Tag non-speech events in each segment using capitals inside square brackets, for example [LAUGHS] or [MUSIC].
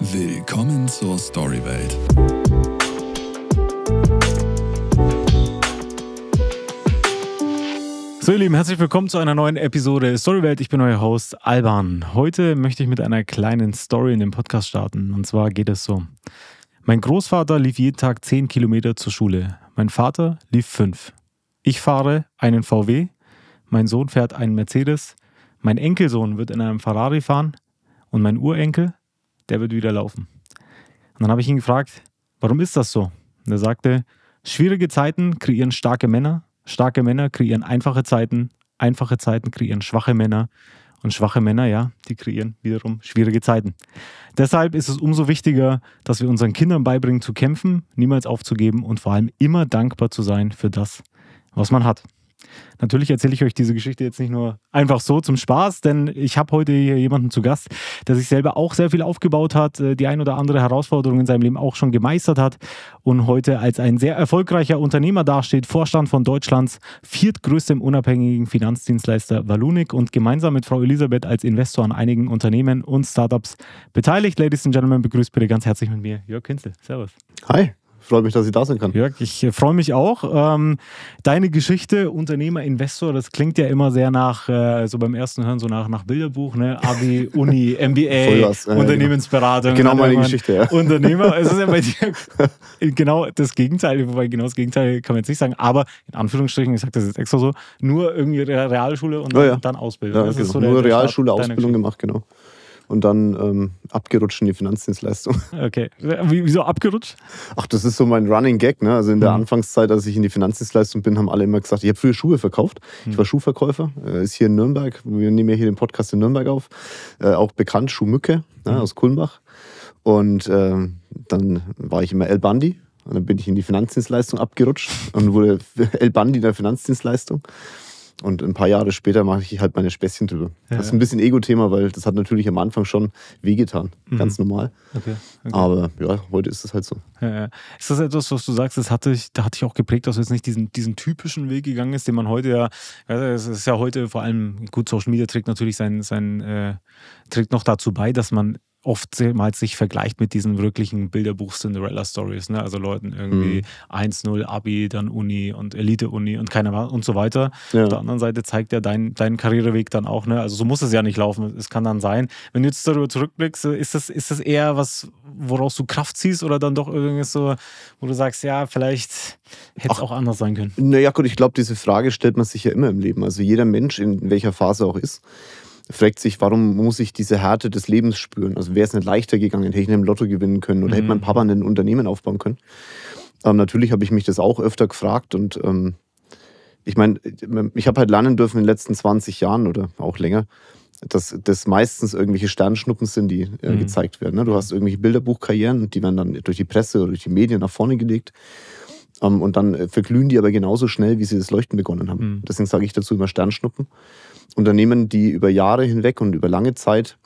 Willkommen zur Storywelt. So ihr Lieben, herzlich willkommen zu einer neuen Episode Storywelt. Ich bin euer Host Alban. Heute möchte ich mit einer kleinen Story in den Podcast starten. Und zwar geht es so. Mein Großvater lief jeden Tag 10 Kilometer zur Schule. Mein Vater lief 5. Ich fahre einen VW. Mein Sohn fährt einen Mercedes. Mein Enkelsohn wird in einem Ferrari fahren. Und mein Urenkel der wird wieder laufen. Und dann habe ich ihn gefragt, warum ist das so? Und er sagte, schwierige Zeiten kreieren starke Männer, starke Männer kreieren einfache Zeiten, einfache Zeiten kreieren schwache Männer und schwache Männer, ja, die kreieren wiederum schwierige Zeiten. Deshalb ist es umso wichtiger, dass wir unseren Kindern beibringen zu kämpfen, niemals aufzugeben und vor allem immer dankbar zu sein für das, was man hat. Natürlich erzähle ich euch diese Geschichte jetzt nicht nur einfach so zum Spaß, denn ich habe heute hier jemanden zu Gast, der sich selber auch sehr viel aufgebaut hat, äh, die ein oder andere Herausforderung in seinem Leben auch schon gemeistert hat und heute als ein sehr erfolgreicher Unternehmer dasteht, Vorstand von Deutschlands viertgrößtem unabhängigen Finanzdienstleister Valunik und gemeinsam mit Frau Elisabeth als Investor an einigen Unternehmen und Startups beteiligt. Ladies and Gentlemen, begrüßt bitte ganz herzlich mit mir Jörg Künzel. Servus. Hi freue mich, dass ich da sein kann. Jörg, ich äh, freue mich auch. Ähm, deine Geschichte, Unternehmer, Investor, das klingt ja immer sehr nach, äh, so beim ersten Hören, so nach, nach Bilderbuch, ne? Abi, [LAUGHS] Uni, MBA, was, äh, Unternehmensberatung. Genau, genau ne? meine Geschichte, ja. Unternehmer, es ist ja bei dir [LAUGHS] äh, genau das Gegenteil, wobei genau das Gegenteil kann man jetzt nicht sagen, aber in Anführungsstrichen, ich sage das jetzt extra so, nur irgendwie Realschule und dann, oh ja. dann Ausbildung. Ja, das genau. ist so nur der, Realschule, Start, Ausbildung gemacht, genau und dann ähm, abgerutscht in die Finanzdienstleistung. [LAUGHS] Okay. Wieso abgerutscht? Ach, das ist so mein Running Gag. Ne? Also in der mhm. Anfangszeit, als ich in die Finanzdienstleistung bin, haben alle immer gesagt, ich habe früher Schuhe verkauft. Mhm. Ich war Schuhverkäufer. Äh, ist hier in Nürnberg. Wir nehmen ja hier den Podcast in Nürnberg auf. Äh, auch bekannt, Schuhmücke ne, mhm. ne, aus Kulmbach. Und äh, dann war ich immer El Bandi. Und dann bin ich in die Finanzdienstleistung abgerutscht und wurde [LAUGHS] El Bandi der Finanzdienstleistung. Und ein paar Jahre später mache ich halt meine Späßchen drüber. Ja, das ist ein bisschen Ego-Thema, weil das hat natürlich am Anfang schon wehgetan. Mhm. Ganz normal. Okay, okay. Aber ja, heute ist es halt so. Ja, ist das etwas, was du sagst, das hatte ich, da hatte ich auch geprägt, dass du jetzt nicht diesen, diesen typischen Weg gegangen ist, den man heute ja, es ist ja heute vor allem, gut, Social Media trägt natürlich sein, sein äh, trägt noch dazu bei, dass man oftmals sich vergleicht mit diesen wirklichen Bilderbuch-Cinderella-Stories, ne? also Leuten irgendwie mhm. 1-0 Abi, dann Uni und Elite-Uni und keiner und so weiter. Ja. Auf der anderen Seite zeigt ja dein, deinen Karriereweg dann auch, ne? also so muss es ja nicht laufen, es kann dann sein. Wenn du jetzt darüber zurückblickst, ist das, ist das eher was, woraus du Kraft ziehst oder dann doch irgendwas so, wo du sagst, ja, vielleicht hätte es auch anders sein können? Naja gut, ich glaube, diese Frage stellt man sich ja immer im Leben, also jeder Mensch, in welcher Phase auch ist, fragt sich, warum muss ich diese Härte des Lebens spüren? Also wäre es nicht leichter gegangen, hätte ich einen Lotto gewinnen können oder mhm. hätte mein mhm. Papa ein Unternehmen aufbauen können? Ähm, natürlich habe ich mich das auch öfter gefragt und ähm, ich meine, ich habe halt lernen dürfen in den letzten 20 Jahren oder auch länger, dass das meistens irgendwelche Sternschnuppen sind, die äh, mhm. gezeigt werden. Ne? Du hast irgendwelche Bilderbuchkarrieren und die werden dann durch die Presse oder durch die Medien nach vorne gelegt. Ähm, und dann äh, verglühen die aber genauso schnell, wie sie das Leuchten begonnen haben. Mhm. Deswegen sage ich dazu immer Sternschnuppen. Unternehmen, die über Jahre hinweg und über lange Zeit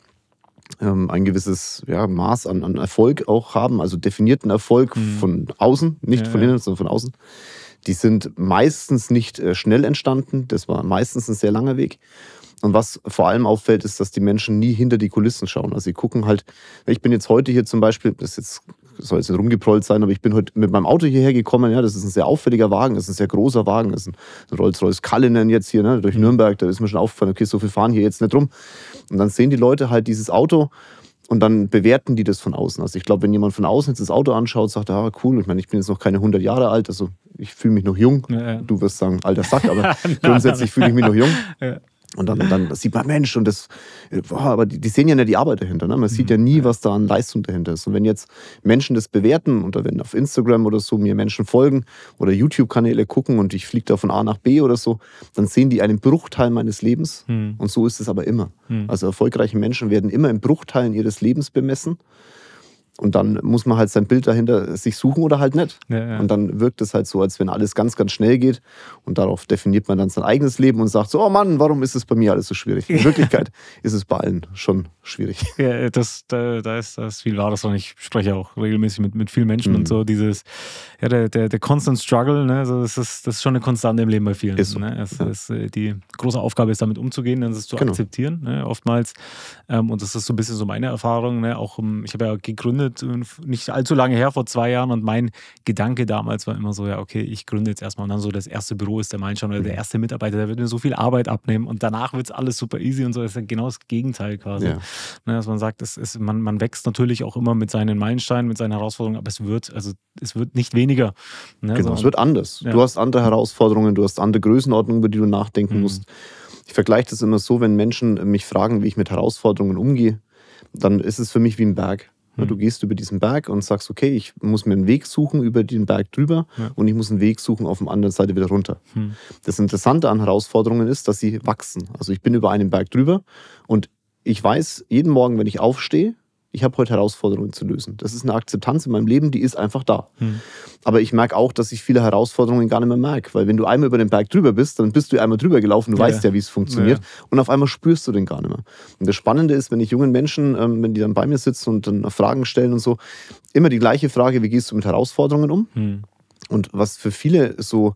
ähm, ein gewisses ja, Maß an, an, Erfolg auch haben, also definierten Erfolg mhm. von außen, nicht ja, von innen, sondern von außen. Die sind meistens nicht äh, schnell entstanden, das war meistens ein sehr langer Weg. Und was vor allem auffällt, ist, dass die Menschen nie hinter die Kulissen schauen. Also sie gucken halt, ich bin jetzt heute hier zum Beispiel, das ist jetzt soll jetzt nicht rumgeprollt sein, aber ich bin heute mit meinem Auto hierher gekommen. Ja, das ist ein sehr auffälliger Wagen, das ist ein sehr großer Wagen, das ist ein, Rolls-Royce Cullinan jetzt hier ne, durch mhm. Nürnberg. Da ist mir schon aufgefallen, okay, so viel fahren hier jetzt nicht rum. Und dann sehen die Leute halt dieses Auto und dann bewerten die das von außen. Also ich glaube, wenn jemand von außen jetzt das Auto anschaut, sagt, ah, cool, ich meine, ich bin jetzt noch keine 100 Jahre alt, also ich fühle mich noch jung. Ja, ja. Du wirst sagen, alter Sack, aber [LAUGHS] grundsätzlich fühle ich mich noch jung. Ja. Und dann, dann sieht man, Mensch, und das, boah, aber die, die, sehen ja nicht die Arbeit dahinter. Ne? Man sieht ja nie, mhm. was da an Leistung dahinter ist. Und wenn jetzt Menschen das bewerten oder wenn auf Instagram oder so mir Menschen folgen oder YouTube-Kanäle gucken und ich fliege da von A nach B oder so, dann sehen die einen Bruchteil meines Lebens. Hm. Und so ist es aber immer. Hm. Also erfolgreiche Menschen werden immer in Bruchteilen ihres Lebens bemessen. Und dann muss man halt sein Bild dahinter sich suchen oder halt nicht. Ja, ja. Und dann wirkt es halt so, als wenn alles ganz, ganz schnell geht. Und darauf definiert man dann sein eigenes Leben und sagt so, oh Mann, warum ist es bei mir alles so schwierig? In [LAUGHS] Wirklichkeit ist es bei allen schon schwierig. Ja, das, da, da ist das viel Wahres dran. Ich spreche auch regelmäßig mit, mit vielen Menschen mhm. und so. Dieses, ja, der, der, der Constant Struggle, ne? also das, ist, das ist schon eine Konstante im Leben bei vielen. Ist so. ne? also ja. das, äh, die große Aufgabe ist, damit umzugehen, dann ist es zu genau. akzeptieren, ne? oftmals. Ähm, und das ist so ein bisschen so meine Erfahrung. Ne? Auch ähm, ich habe ja gegründet, äh, nicht allzu lange her, vor zwei Jahren, und mein Gedanke damals war immer so: ja, okay, ich gründe jetzt erstmal und dann so das erste Büro ist der Meilenstein oder mhm. der erste Mitarbeiter, der wird mir so viel Arbeit abnehmen und danach wird es alles super easy und so. Das ist ja genau das Gegenteil quasi. Ja. Ne, dass man sagt, es ist, man, man wächst natürlich auch immer mit seinen Meilensteinen, mit seinen Herausforderungen, aber es wird, also es wird nicht weniger. Ne, genau, es wird anders. Ja. Du hast andere Herausforderungen, du hast andere Größenordnungen, über die du nachdenken mhm. musst. Ich vergleiche das immer so, wenn Menschen mich fragen, wie ich mit Herausforderungen umgehe, dann ist es für mich wie ein Berg. Ne, mhm. Du gehst über diesen Berg und sagst, okay, ich muss mir einen Weg suchen über den Berg drüber ja. und ich muss einen Weg suchen auf der anderen Seite wieder runter. Hm. Das Interessante an Herausforderungen ist, dass sie wachsen. Also ich bin über einen Berg drüber und ich weiß jeden Morgen, wenn ich aufstehe, ich habe heute Herausforderungen zu lösen. Das ist eine Akzeptanz in meinem Leben, die ist einfach da. Hm. Aber ich merke auch, dass ich viele Herausforderungen gar nicht mehr merke, weil wenn du einmal über den Berg drüber bist, dann bist du einmal drüber gelaufen, du ja, weißt ja, wie es funktioniert ja. und auf einmal spürst du den gar nicht mehr. Und das Spannende ist, wenn ich jungen Menschen, ähm, wenn die dann bei mir sitzen und dann Fragen stellen und so, immer die gleiche Frage, wie gehst du mit Herausforderungen um? Hm. Und was für viele so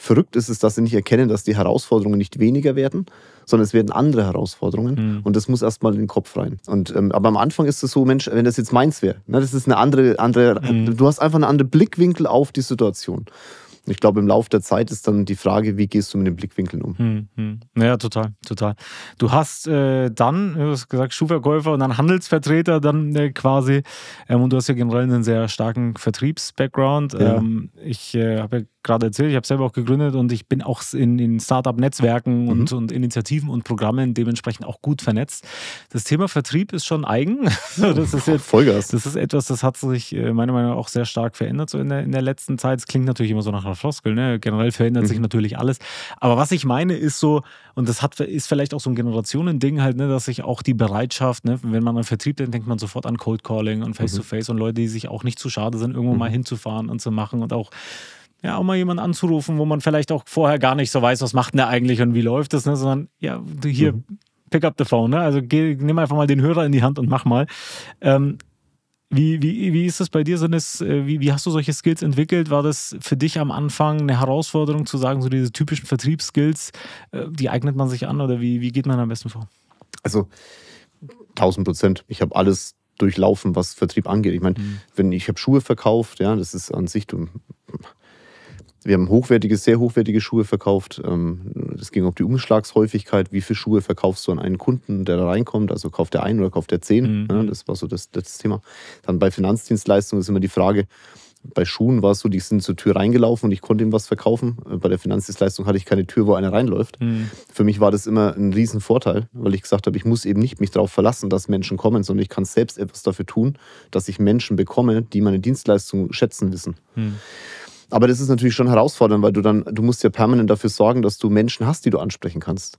verrückt ist es, dass sie nicht erkennen, dass die Herausforderungen nicht weniger werden, sondern es werden andere Herausforderungen. Mhm. Und das muss erstmal in den Kopf rein. Und, ähm, aber am Anfang ist es so, Mensch, wenn das jetzt meins wäre, ne, das ist eine andere, andere mhm. du hast einfach einen anderen Blickwinkel auf die Situation. Ich glaube, im Laufe der Zeit ist dann die Frage, wie gehst du mit den Blickwinkeln um? Mhm. Ja, total, total. Du hast äh, dann, du hast gesagt, Schuhverkäufer und dann Handelsvertreter dann äh, quasi. Ähm, und du hast ja generell einen sehr starken Vertriebs-Background. Ja. Ähm, ich äh, habe ja gerade erzählt, ich habe selber auch gegründet und ich bin auch in, in Startup-Netzwerken mhm. und, Initiativen und Programmen dementsprechend auch gut vernetzt. Das Thema Vertrieb ist schon eigen. [LAUGHS] das ist jetzt, Vollgas. Das ist etwas, das hat sich äh, meiner Meinung nach auch sehr stark verändert so in der, in der letzten Zeit. Es klingt natürlich immer so nach einer Floskel, ne? generell verändert mhm. sich natürlich alles. Aber was ich meine ist so, und das hat, ist vielleicht auch so ein Generationending halt, ne, dass sich auch die Bereitschaft, ne, wenn man an Vertrieb denkt, denkt man sofort an Cold Calling und mhm. Face-to-Face -face mhm. und Leute, die sich auch nicht zu schade sind, irgendwo mhm. mal hinzufahren und zu machen und auch ja, auch mal jemanden anzurufen, wo man vielleicht auch vorher gar nicht so weiß, was macht denn der eigentlich und wie läuft das, ne? sondern ja, hier, mhm. pick up the phone, ne? also geh, nimm einfach mal den Hörer in die Hand und mach mal. Ähm, wie, wie, wie ist das bei dir? Sind es, äh, wie, wie hast du solche Skills entwickelt? War das für dich am Anfang eine Herausforderung zu sagen, so diese typischen Vertriebsskills, äh, die eignet man sich an oder wie, wie geht man am besten vor? Also 1000 Prozent. Ich habe alles durchlaufen, was Vertrieb angeht. Ich meine, mhm. wenn ich habe Schuhe verkauft, ja, das ist an sich, du wir haben hochwertige, sehr hochwertige Schuhe verkauft. Es ähm, ging um die Umschlagshäufigkeit. Wie viele Schuhe verkaufst du an einen Kunden, der da reinkommt? Also kauft der einen oder kauft der zehn? Mhm. Das war so das, das Thema. Dann bei Finanzdienstleistungen ist immer die Frage, bei Schuhen war es so, die sind zur Tür reingelaufen und ich konnte ihm was verkaufen. Äh, bei der Finanzdienstleistung hatte ich keine Tür, wo einer reinläuft. Mhm. Für mich war das immer ein Riesenvorteil, weil ich gesagt habe, ich muss eben nicht mich darauf verlassen, dass Menschen kommen, sondern ich kann selbst etwas dafür tun, dass ich Menschen bekomme, die meine Dienstleistung schätzen wissen. Mhm. Aber das ist natürlich schon herausfordernd, weil du dann, du musst ja permanent dafür sorgen, dass du Menschen hast, die du ansprechen kannst.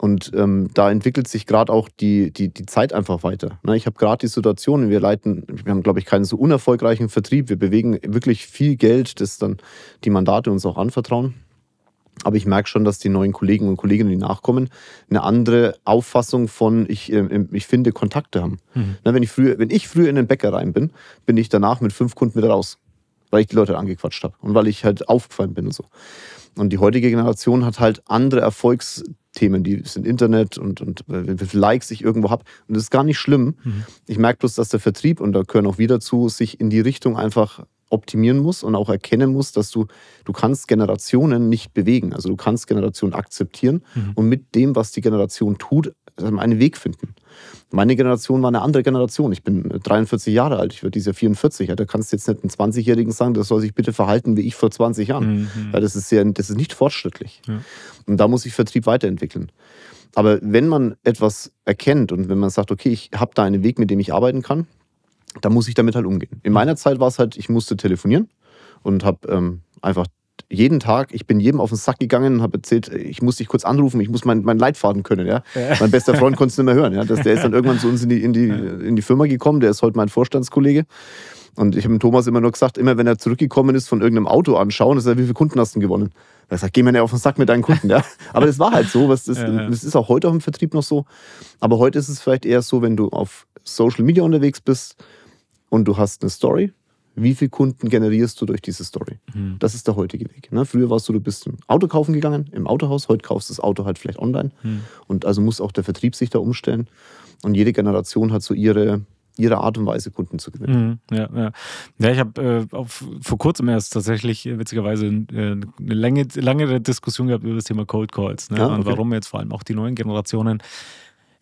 Und ähm, da entwickelt sich gerade auch die, die, die Zeit einfach weiter. Ne? Ich habe gerade die Situation, wir leiten, wir haben, glaube ich, keinen so unerfolgreichen Vertrieb. Wir bewegen wirklich viel Geld, das dann die Mandate uns auch anvertrauen. Aber ich merke schon, dass die neuen Kollegen und Kolleginnen, die nachkommen, eine andere Auffassung von ich, ähm, ich finde Kontakte haben. Mhm. Ne, wenn, ich früher, wenn ich früher in den Bäcker rein bin, bin ich danach mit fünf Kunden wieder raus weil ich die Leute angequatscht habe und weil ich halt aufgefallen bin und so. Und die heutige Generation hat halt andere Erfolgsthemen, die sind Internet und, und wie äh, viele Likes ich irgendwo habe. Und das ist gar nicht schlimm. Mhm. Ich merke bloß, dass der Vertrieb, und da gehören auch wieder zu, sich in die Richtung einfach optimieren muss und auch erkennen muss, dass du, du kannst Generationen nicht bewegen. Also du kannst Generationen akzeptieren mhm. und mit dem, was die Generation tut, einen Weg finden. Meine Generation war eine andere Generation. Ich bin 43 äh, Jahre alt, ich werde dieses 44. Ja, da kannst du jetzt nicht einen 20-Jährigen sagen, das soll sich bitte verhalten wie ich vor 20 Jahren. Mhm. Ja, das, ist sehr, das ist nicht fortschrittlich. Ja. Und da muss sich Vertrieb weiterentwickeln. Aber wenn man etwas erkennt und wenn man sagt, okay, ich habe da einen Weg, mit dem ich arbeiten kann, da muss ich damit halt umgehen. In meiner Zeit war es halt, ich musste telefonieren und habe ähm, einfach jeden Tag, ich bin jedem auf den Sack gegangen und habe erzählt, ich muss dich kurz anrufen, ich muss meinen mein Leitfaden können. Ja? ja? Mein bester Freund konnte es nicht mehr hören. Ja? Das, der ist dann irgendwann zu uns in die, in, die, in die Firma gekommen, der ist heute mein Vorstandskollege. Und ich habe dem Thomas immer nur gesagt, immer wenn er zurückgekommen ist von irgendeinem Auto anschauen, ist er, wie viele Kunden hast du gewonnen? Er sagt, geh mir nicht auf den Sack mit deinen Kunden. Ja? Aber das war halt so, was das, ja, das ist auch heute auch im Vertrieb noch so. Aber heute ist es vielleicht eher so, wenn du auf Social Media unterwegs bist, und du hast eine Story, wie viele Kunden generierst du durch diese Story? Mhm. Das ist der heutige Weg. Ne? Früher warst du, du bist ein Auto kaufen gegangen im Autohaus, heute kaufst du das Auto halt vielleicht online. Mhm. Und also muss auch der Vertrieb sich da umstellen. Und jede Generation hat so ihre, ihre Art und Weise, Kunden zu gewinnen. Mhm, ja, ja. ja, ich habe äh, vor kurzem erst tatsächlich äh, witzigerweise äh, eine lange, lange Diskussion gehabt über das Thema Cold Calls ne? ja, ah, okay. und warum jetzt vor allem auch die neuen Generationen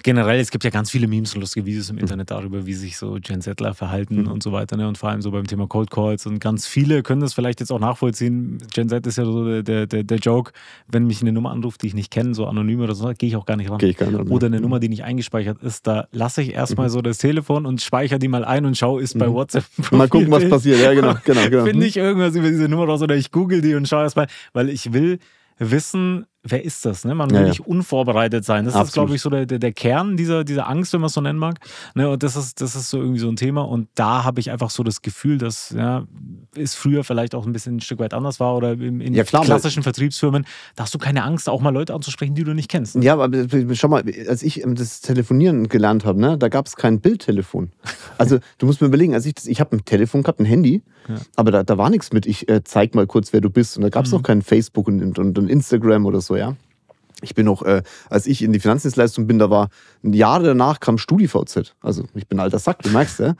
generell, es gibt ja ganz viele Memes und lustige Videos im mhm. Internet darüber, wie sich so Gen Settler verhalten mhm. und so weiter. Ne? Und vor allem so beim Thema Cold Calls. Und ganz viele können das vielleicht jetzt auch nachvollziehen. Gen Z ist ja so der, der, der Joke, wenn mich eine Nummer anruft, die ich nicht kenne, so anonym oder so, gehe ich auch gar nicht ran. Geh ich gar nicht Oder eine mhm. Nummer, die nicht eingespeichert ist, da lasse ich erstmal mhm. so das Telefon und speichere die mal ein und schaue, ist bei mhm. WhatsApp. [LAUGHS] Mal gucken, was passiert. Ja, genau. genau, genau. [LAUGHS] Finde ich irgendwas über diese Nummer raus oder ich google die und schaue erstmal, weil ich will wissen, wer ist das? Ne? Man will ja, nicht ja. unvorbereitet sein. Das Absolut. ist, glaube ich, so der, der, Kern dieser, dieser Angst, wenn man es so nennen mag. Ne? Und das ist, das ist so irgendwie so ein Thema. Und da habe ich einfach so das Gefühl, dass ja, es früher vielleicht auch ein bisschen ein Stück weit anders war oder in, in ja, klar, klassischen Vertriebsfirmen, da hast du keine Angst, auch mal Leute anzusprechen, die du nicht kennst. Ne? Ja, aber schau mal, als ich ähm, das Telefonieren gelernt habe, ne, da gab es kein Bildtelefon. Also du musst mir überlegen, als ich ich habe ein Telefon gehabt, ein Handy, aber da, da war nichts mit, ich äh, zeig mal kurz, wer du bist. Und da gab es mhm. noch kein Facebook und, und, und Instagram oder so ja. Ich bin noch, äh, als ich in die Finanzdienstleistung bin, da war Jahre danach kam StudiVZ. Also ich bin alter Sack, du merkst, ja.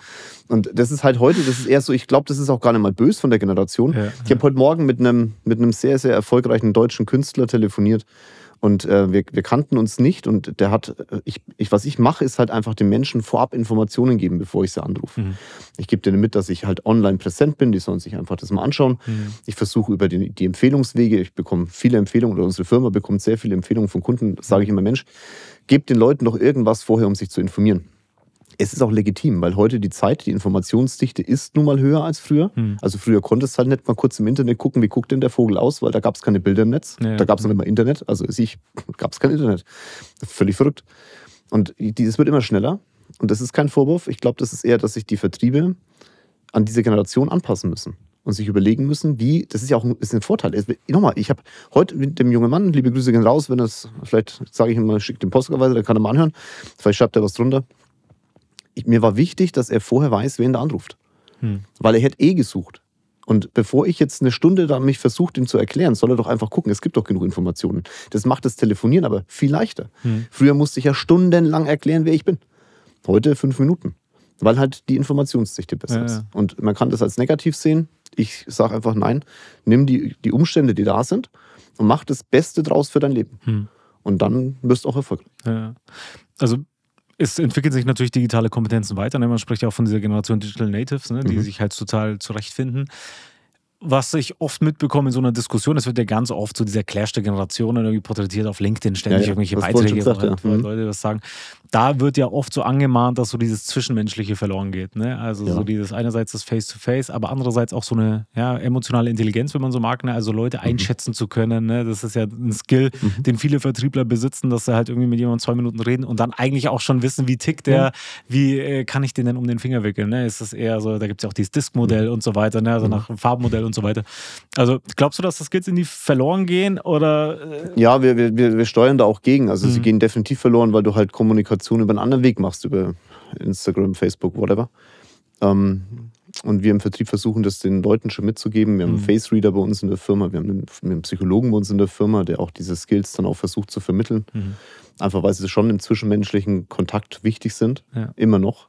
Und das ist halt heute, das ist eher so, ich glaube, das ist auch gar nicht mal böse von der Generation. Ja, ich habe ja. heute Morgen mit einem mit einem sehr, sehr erfolgreichen deutschen Künstler telefoniert und äh, wir, wir kannten uns nicht und der hat, äh, ich, ich, was ich mache, ist halt einfach den Menschen vorab Informationen geben, bevor ich sie anrufe. Mhm. Ich gebe denen mit, dass ich halt online präsent bin, die sollen sich einfach das mal anschauen. Mhm. Ich versuche über die, die Empfehlungswege, ich bekomme viele Empfehlungen oder unsere Firma bekommt sehr viele Empfehlungen von Kunden, sage mhm. ich immer, Mensch, gebt den Leuten noch irgendwas vorher, um sich zu informieren es ist auch legitim, weil heute die Zeit, die Informationsdichte ist nun mal höher als früher. Hm. Also früher konntest du halt nicht mal kurz im Internet gucken, wie guckt denn der Vogel aus, weil da gab es keine Bilder im Netz. Ja, da gab es ja. noch nicht mal Internet. Also ich gab es kein Internet. Völlig verrückt. Und es wird immer schneller. Und das ist kein Vorwurf. Ich glaube, das ist eher, dass sich die Vertriebe an diese Generation anpassen müssen und sich überlegen müssen, wie, das ist ja auch ein, ist ein Vorteil. nochmal, ich habe heute mit dem jungen Mann, liebe Grüße gehen raus, wenn das, vielleicht sage ich ihm mal, schickt den Postweise, dann kann er mal anhören. Vielleicht schreibt er was drunter ich, mir war wichtig, dass er vorher weiß, wen er anruft. Hm. Weil er hätte eh gesucht. Und bevor ich jetzt eine Stunde da mich versucht, ihm zu erklären, soll er doch einfach gucken, es gibt doch genug Informationen. Das macht das Telefonieren aber viel leichter. Hm. Früher musste ich ja stundenlang erklären, wer ich bin. Heute fünf Minuten. Weil halt die Informationsdichte besser ja, ist. Ja. Und man kann das als negativ sehen. Ich sage einfach nein, nimm die, die Umstände, die da sind und mach das Beste draus für dein Leben. Hm. Und dann wirst du auch erfolgreich. Ja. Also es entwickeln sich natürlich digitale Kompetenzen weiter. Ne? Man spricht ja auch von dieser Generation Digital Natives, ne? die mhm. sich halt total zurechtfinden was ich oft mitbekomme in so einer Diskussion, es wird ja ganz oft so dieser Clash der Generationen irgendwie porträtiert auf LinkedIn ständig ja, ja, irgendwelche Beiträge, gesagt, ja. weil Leute das mhm. sagen. Da wird ja oft so angemahnt, dass so dieses Zwischenmenschliche verloren geht. Ne? Also so dieses einerseits das Face-to-Face, -face, aber andererseits auch so eine emotionale Intelligenz, wenn man so mag, ne? also Leute mhm. einschätzen zu können. Ne? Das ist ja ein Skill, mhm. den viele Vertriebler besitzen, dass sie halt irgendwie mit jemandem zwei Minuten reden und dann eigentlich auch schon wissen, wie tickt der, wie äh, kann ich den denn um den Finger wickeln. Ne? Ist das eher so, da gibt es ja auch dieses Disk-Modell mhm. und so weiter, ne? also mhm. nach Farbmodell und so weiter. Also glaubst du, dass das Skills in die verloren gehen oder? Äh? Ja, wir, wir, wir steuern da auch gegen. Also mhm. sie gehen definitiv verloren, weil du halt Kommunikation über einen anderen Weg machst, über Instagram, Facebook, whatever. Ähm, und wir im Vertrieb versuchen, das den Leuten schon mitzugeben. Wir haben einen mhm. Face Reader bei uns in der Firma, wir haben einen, einen Psychologen bei uns in der Firma, der auch diese Skills dann auch versucht zu vermitteln. Mhm. Einfach weil sie schon im zwischenmenschlichen Kontakt wichtig sind, ja. immer noch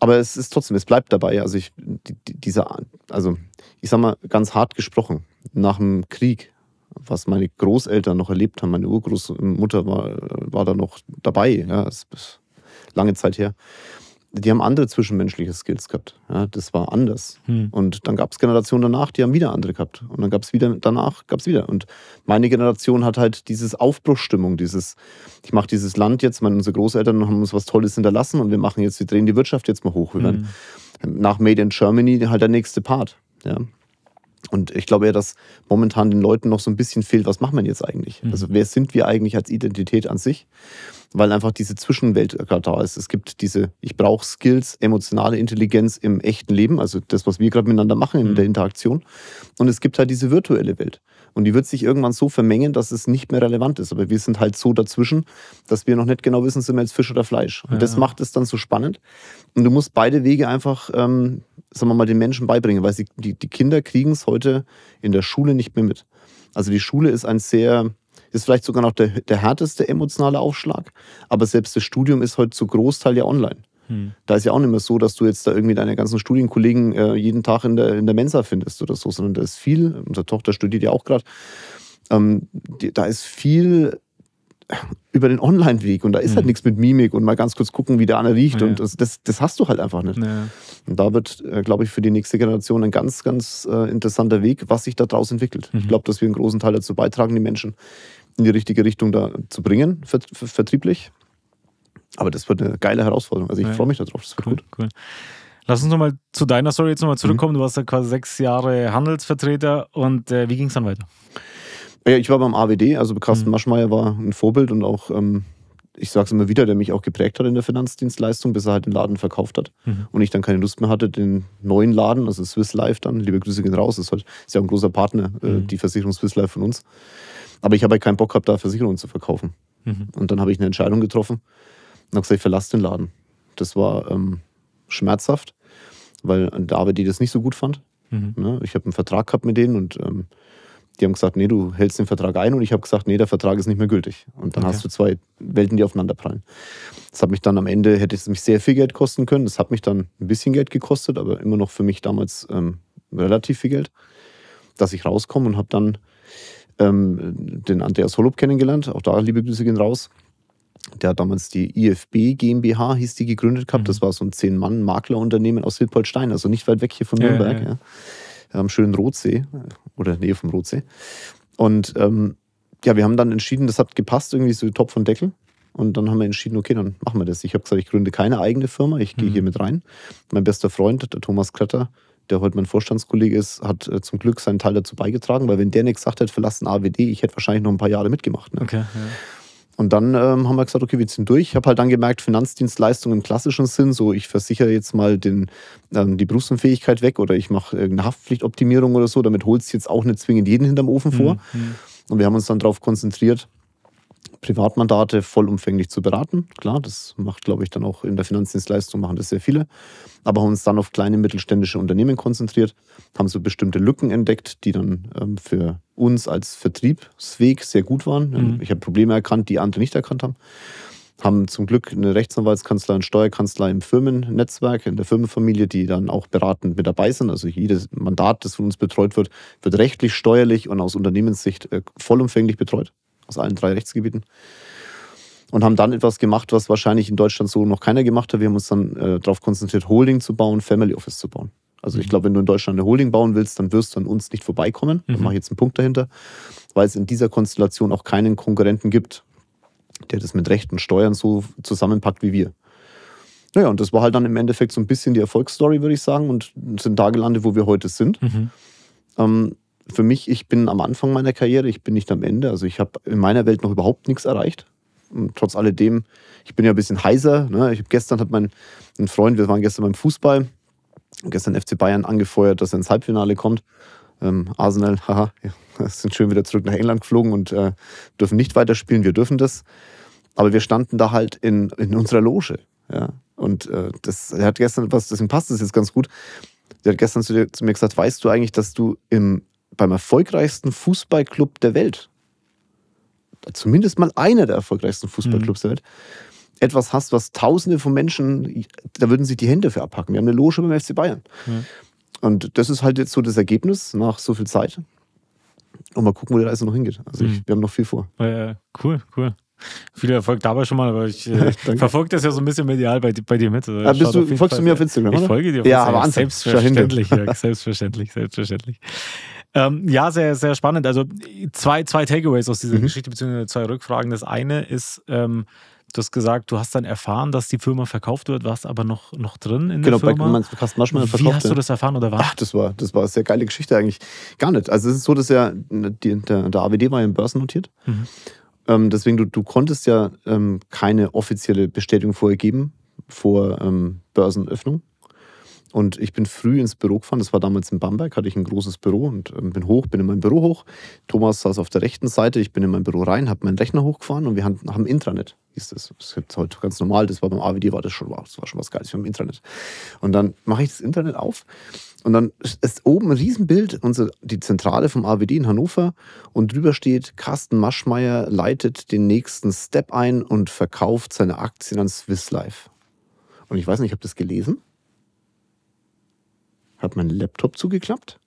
aber es ist trotzdem, es bleibt dabei. Also ich, diese, also ich sag mal ganz hart gesprochen, nach dem Krieg, was meine Großeltern noch erlebt haben, meine Urgroßmutter war, war da noch dabei, ja, ist lange Zeit her die haben andere zwischenmenschliche Skills gehabt. Ja, das war anders. Hm. Und dann gab es Generationen danach, die haben wieder andere gehabt. Und dann gab es wieder, danach gab es wieder. Und meine Generation hat halt dieses Aufbruchstimmung, dieses, ich mache dieses Land jetzt, meine, unsere Großeltern haben uns was Tolles hinterlassen und wir machen jetzt, wir drehen die Wirtschaft jetzt mal hoch. Wir hm. werden nach Made in Germany halt der nächste Part. Ja. Und ich glaube eher, dass momentan den Leuten noch so ein bisschen fehlt, was macht man jetzt eigentlich? Mhm. Also wer sind wir eigentlich als Identität an sich? Weil einfach diese Zwischenwelt gerade da ist. Es gibt diese, ich brauche Skills, emotionale Intelligenz im echten Leben, also das, was wir gerade miteinander machen in mhm. der Interaktion. Und es gibt halt diese virtuelle Welt. Und die wird sich irgendwann so vermengen, dass es nicht mehr relevant ist. Aber wir sind halt so dazwischen, dass wir noch nicht genau wissen, sind wir jetzt Fisch oder Fleisch. Und ja. das macht es dann so spannend. Und du musst beide Wege einfach ähm, sagen wir mal, den Menschen beibringen, weil sie, die, die Kinder kriegen es heute in der Schule nicht mehr mit. Also die Schule ist ein sehr, ist vielleicht sogar noch der, der härteste emotionale Aufschlag, aber selbst das Studium ist heute zu Großteil ja online. Hm. Da ist ja auch nicht mehr so, dass du jetzt da irgendwie deine ganzen Studienkollegen äh, jeden Tag in der, in der Mensa findest oder so, sondern da ist viel, unsere Tochter studiert ja auch gerade, ähm, da ist viel über den Online-Weg und da ist halt mhm. halt nichts mit Mimik und mal ganz kurz gucken, wie der eine riecht ja. und das, das, hast du halt einfach nicht. Ja. Und da wird, äh, glaube ich, für die nächste Generation ein ganz, ganz äh, interessanter Weg, was sich daraus entwickelt. Mhm. Ich glaube, dass wir einen großen Teil dazu beitragen, die Menschen in die richtige Richtung da zu bringen, vert vertrieblich. Aber das wird eine geile Herausforderung. Also ich ja. freue mich darauf, das wird cool, gut. Cool. Lass uns nochmal zu deiner Story jetzt nochmal mhm. zurückkommen. Mhm. Du warst ja quasi sechs Jahre Handelsvertreter und äh, wie ging es dann weiter? Ja, ich war beim AWD, also Carsten mhm. Maschmeyer war ein Vorbild und auch, ähm, ich sage es immer wieder, der mich auch geprägt hat in der Finanzdienstleistung, bis er halt den Laden verkauft hat mhm. und ich dann keine Lust mehr hatte, den neuen Laden, also Swiss Life dann, liebe Grüße gehen raus, ist, halt, ist ja ein großer Partner, äh, mhm. äh, die Versicherung Swiss Life von uns. Aber ich habe halt keinen Bock gehabt, da Versicherungen zu verkaufen. Mhm. Und dann habe ich eine Entscheidung getroffen und habe gesagt, ich verlasse den Laden. Das war ähm, schmerzhaft, weil der AWD das nicht so gut fand. Mhm. Ne, ich habe einen Vertrag gehabt mit denen und ähm, die haben gesagt, nee, du hältst den Vertrag ein und ich habe gesagt, nee, der Vertrag ist nicht mehr gültig. Und dann okay. hast du zwei Welten, die aufeinander prallen. Das hat mich dann am Ende, hätte es mich sehr viel Geld kosten können. Das hat mich dann ein bisschen Geld gekostet, aber immer noch für mich damals ähm, relativ viel Geld, dass ich rauskomme und habe dann ähm, den Andreas Holub kennengelernt. Auch da liebe Grüße gehen raus. Der hat damals die IFB GmbH, hieß die, gegründet gehabt. Mhm. Das war so ein Zehn-Mann-Maklerunternehmen aus Wildpolstein, also nicht weit weg hier von Nürnberg. Ja, ja, ja am schönen Rotsee äh, oder Nähe vom Rotsee. Und ähm, ja, wir haben dann entschieden, das hat gepasst, irgendwie so Topf und Deckel. Und dann haben wir entschieden, okay, dann machen wir das. Ich habe gesagt, ich gründe keine eigene Firma, ich gehe mhm. hier mit rein. Mein bester Freund, der Thomas Kretter, der heute mein Vorstandskollege ist, hat äh, zum Glück seinen Teil dazu beigetragen, weil wenn der nichts gesagt hätte, verlassen AWD, ich hätte wahrscheinlich noch ein paar Jahre mitgemacht. Ne? Okay. Ja. Und dann ähm, haben wir gesagt, okay, wir ziehen durch. Ich habe halt dann gemerkt, Finanzdienstleistungen im klassischen Sinn, so ich versichere jetzt mal den, ähm, die Berufsunfähigkeit weg oder ich mache irgendeine Haftpflichtoptimierung oder so, damit holst du jetzt auch nicht zwingend jeden hinterm Ofen vor. Mhm. mhm. Und wir haben uns dann darauf konzentriert, Privatmandate vollumfänglich zu beraten. Klar, das macht, glaube ich, dann auch in der Finanzdienstleistung machen das sehr viele. Aber haben uns dann auf kleine mittelständische Unternehmen konzentriert, haben so bestimmte Lücken entdeckt, die dann ähm, für uns als Vertriebsweg sehr gut waren. Mhm. Ähm, ich habe Probleme erkannt, die andere nicht erkannt haben. Haben zum Glück eine Rechtsanwaltskanzlei und Steuerkanzlei im Firmennetzwerk, in der Firmenfamilie, die dann auch beratend mit dabei sind. Also jedes Mandat, das von uns betreut wird, wird rechtlich, steuerlich und aus Unternehmenssicht äh, vollumfänglich betreut, aus allen drei Rechtsgebieten und haben dann etwas gemacht, was wahrscheinlich in Deutschland so noch keiner gemacht hat. Wir haben uns dann äh, darauf konzentriert, Holding zu bauen, Family Office zu bauen. Also ich mhm. glaube, wenn du in Deutschland eine Holding bauen willst, dann wirst du an uns nicht vorbeikommen. Da mhm. mache ich jetzt einen Punkt dahinter, weil es in dieser Konstellation auch keinen Konkurrenten gibt, der das mit rechten und Steuern so zusammenpackt wie wir. Naja, und das war halt dann im Endeffekt so ein bisschen die Erfolgsstory, würde ich sagen, und sind da gelandet, wo wir heute sind. Mhm. Ähm, für mich, ich bin am Anfang meiner Karriere, ich bin nicht am Ende. Also ich habe in meiner Welt noch überhaupt nichts erreicht. Und trotz alledem, ich bin ja ein bisschen heiser. Ne? Ich, gestern hat mein ein Freund, wir waren gestern beim Fußball, gestern FC Bayern angefeuert, dass er ins Halbfinale kommt. Ähm, Arsenal, [LAUGHS] haha, ja, sind schön wieder zurück nach England geflogen und äh, dürfen nicht weiterspielen. Wir dürfen das. Aber wir standen da halt in, in unserer Loge. Ja. Und äh, das er hat gestern, was, deswegen passt das jetzt ganz gut. Der hat gestern zu, dir, zu mir gesagt: Weißt du eigentlich, dass du im, beim erfolgreichsten Fußballclub der Welt, zumindest mal einer der erfolgreichsten Fußballclubs mhm. der Welt, etwas hast, was Tausende von Menschen, da würden sich die Hände für abhacken. Wir haben eine Loge beim FC Bayern. Mhm. Und das ist halt jetzt so das Ergebnis nach so viel Zeit. Und mal gucken, wo der Reise noch hingeht. Also ich, mhm. wir haben noch viel vor. Äh, cool, cool. Viel Erfolg dabei schon mal, aber ich äh, [LAUGHS] verfolge das ja so ein bisschen medial bei, bei dir mit. Also ja, ah, du, folgst Fall, du mir auf Instagram? Ich oder? folge dir auf ja, aber Wahnsinn. Selbstverständlich, ja, [LAUGHS] selbstverständlich, selbstverständlich. Ähm, ja, sehr, sehr spannend. Also zwei, zwei Takeaways aus dieser mhm. Geschichte, beziehungsweise zwei Rückfragen. Das eine ist, ähm, Du hast gesagt, du hast dann erfahren, dass die Firma verkauft wird, warst aber noch, noch drin in genau, der Firma. Genau, bei Carsten Maschmann verkauft. Wie hast du das erfahren oder war? Ach, das war, das war eine sehr geile Geschichte eigentlich. Gar nicht. Also es ist so, dass ja ne, die, der, der AWD war ja in Börsen notiert. Mhm. Ähm, deswegen, du, du konntest ja ähm, keine offizielle Bestätigung vorher geben vor ähm, Börsenöffnung. Und ich bin früh ins Büro gefahren. Das war damals in Bamberg, hatte ich ein großes Büro und ähm, bin hoch, bin in mein Büro hoch. Thomas saß auf der rechten Seite, ich bin in mein Büro rein, habe meinen Rechner hochgefahren und wir haben, haben Intranet, hieß das. Das ist heute ganz normal, das war beim AWD, war das schon, das war schon was Geiles, wir haben Intranet. Und dann mache ich das Internet auf und dann ist oben ein Riesenbild, unsere, die Zentrale vom AWD in Hannover. Und drüber steht, Carsten Maschmeyer leitet den nächsten Step ein und verkauft seine Aktien an Swiss Life. Und ich weiß nicht, ich habe das gelesen meinen Laptop zugeklappt,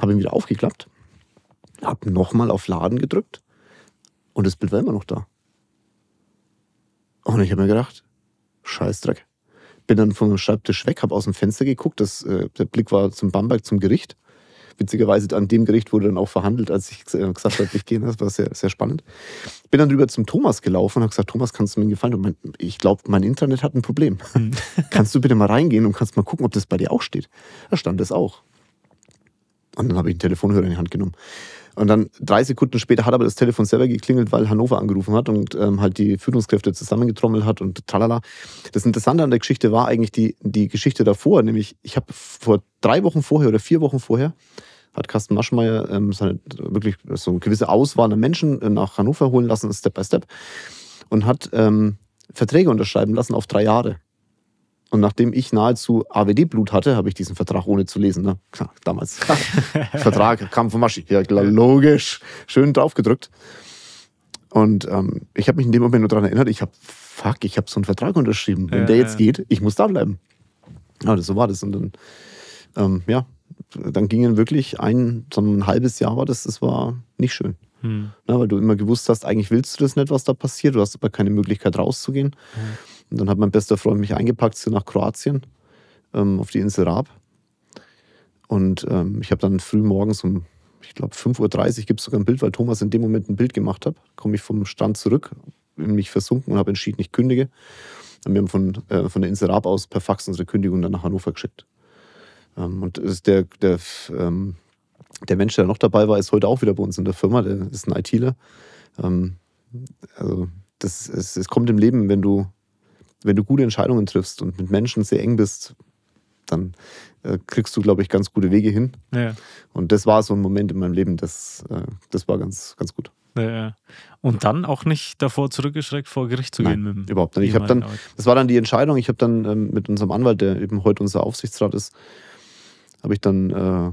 habe ihn wieder aufgeklappt, habe nochmal auf Laden gedrückt und das Bild war immer noch da. Und ich habe mir gedacht, Scheißdreck. Bin dann vom Schreibtisch weg, habe aus dem Fenster geguckt, das, äh, der Blick war zum Bamberg, zum Gericht witzigerweise an dem Gericht wurde dann auch verhandelt, als ich äh, gesagt habe, ich gehe. Das war sehr, sehr spannend. Bin dann rüber zum Thomas gelaufen und habe gesagt, Thomas, kannst du mir einen Gefallen? Und mein, ich glaube, mein Internet hat ein Problem. Hm. [LAUGHS] kannst du bitte mal reingehen und kannst mal gucken, ob das bei dir auch steht? Da stand es auch. Und dann habe ich einen Telefonhörer in die Hand genommen. Und dann drei Sekunden später hat aber das Telefon selber geklingelt, weil Hannover angerufen hat und ähm, halt die Führungskräfte zusammengetrommelt hat und tralala. Das Interessante an der Geschichte war eigentlich die, die Geschichte davor, nämlich ich habe vor drei Wochen vorher oder vier Wochen vorher hat Carsten Maschmeyer ähm, seine, wirklich so eine gewisse Auswahl an Menschen äh, nach Hannover holen lassen, Step by Step, und hat ähm, Verträge unterschreiben lassen auf drei Jahre. Und nachdem ich nahezu AWD-Blut hatte, habe ich diesen Vertrag ohne zu lesen. Ne? Klar, damals. [LAUGHS] Vertrag kam von Maschi. Ja, klar, logisch. Schön draufgedrückt. Und ähm, ich habe mich in dem Moment nur daran erinnert, ich habe, fuck, ich habe so einen Vertrag unterschrieben. Wenn ja, der jetzt ja. geht, ich muss da bleiben. Aber so war das. Und dann, ähm, ja, dann gingen wirklich ein, so ein halbes Jahr war das, das war nicht schön. Hm. Na, weil du immer gewusst hast, eigentlich willst du das nicht, was da passiert, du hast aber keine Möglichkeit rauszugehen. Hm. Und dann hat mein bester Freund mich eingepackt so nach Kroatien ähm, auf die Insel Raab. Und ähm, ich habe dann früh morgens um, ich glaube, 5.30 Uhr gibt es sogar ein Bild, weil Thomas in dem Moment ein Bild gemacht hat. Komme ich vom Strand zurück, bin mich versunken und habe entschieden, ich kündige. Und wir haben von, äh, von der Insel Raab aus per Fax unsere Kündigung dann nach Hannover geschickt. Ähm, und ist der, der, ähm, der Mensch, der noch dabei war, ist heute auch wieder bei uns in der Firma, der ist ein ITler. Ähm, also das, es, es kommt im Leben, wenn du, wenn du gute Entscheidungen triffst und mit Menschen sehr eng bist, dann äh, kriegst du, glaube ich, ganz gute Wege hin. Ja. Und das war so ein Moment in meinem Leben, das, äh, das war ganz, ganz gut. Ja. Und dann auch nicht davor zurückgeschreckt, vor Gericht zu Nein, gehen. Mit überhaupt nicht. Ich dann, das war dann die Entscheidung. Ich habe dann ähm, mit unserem Anwalt, der eben heute unser Aufsichtsrat ist, habe ich dann äh,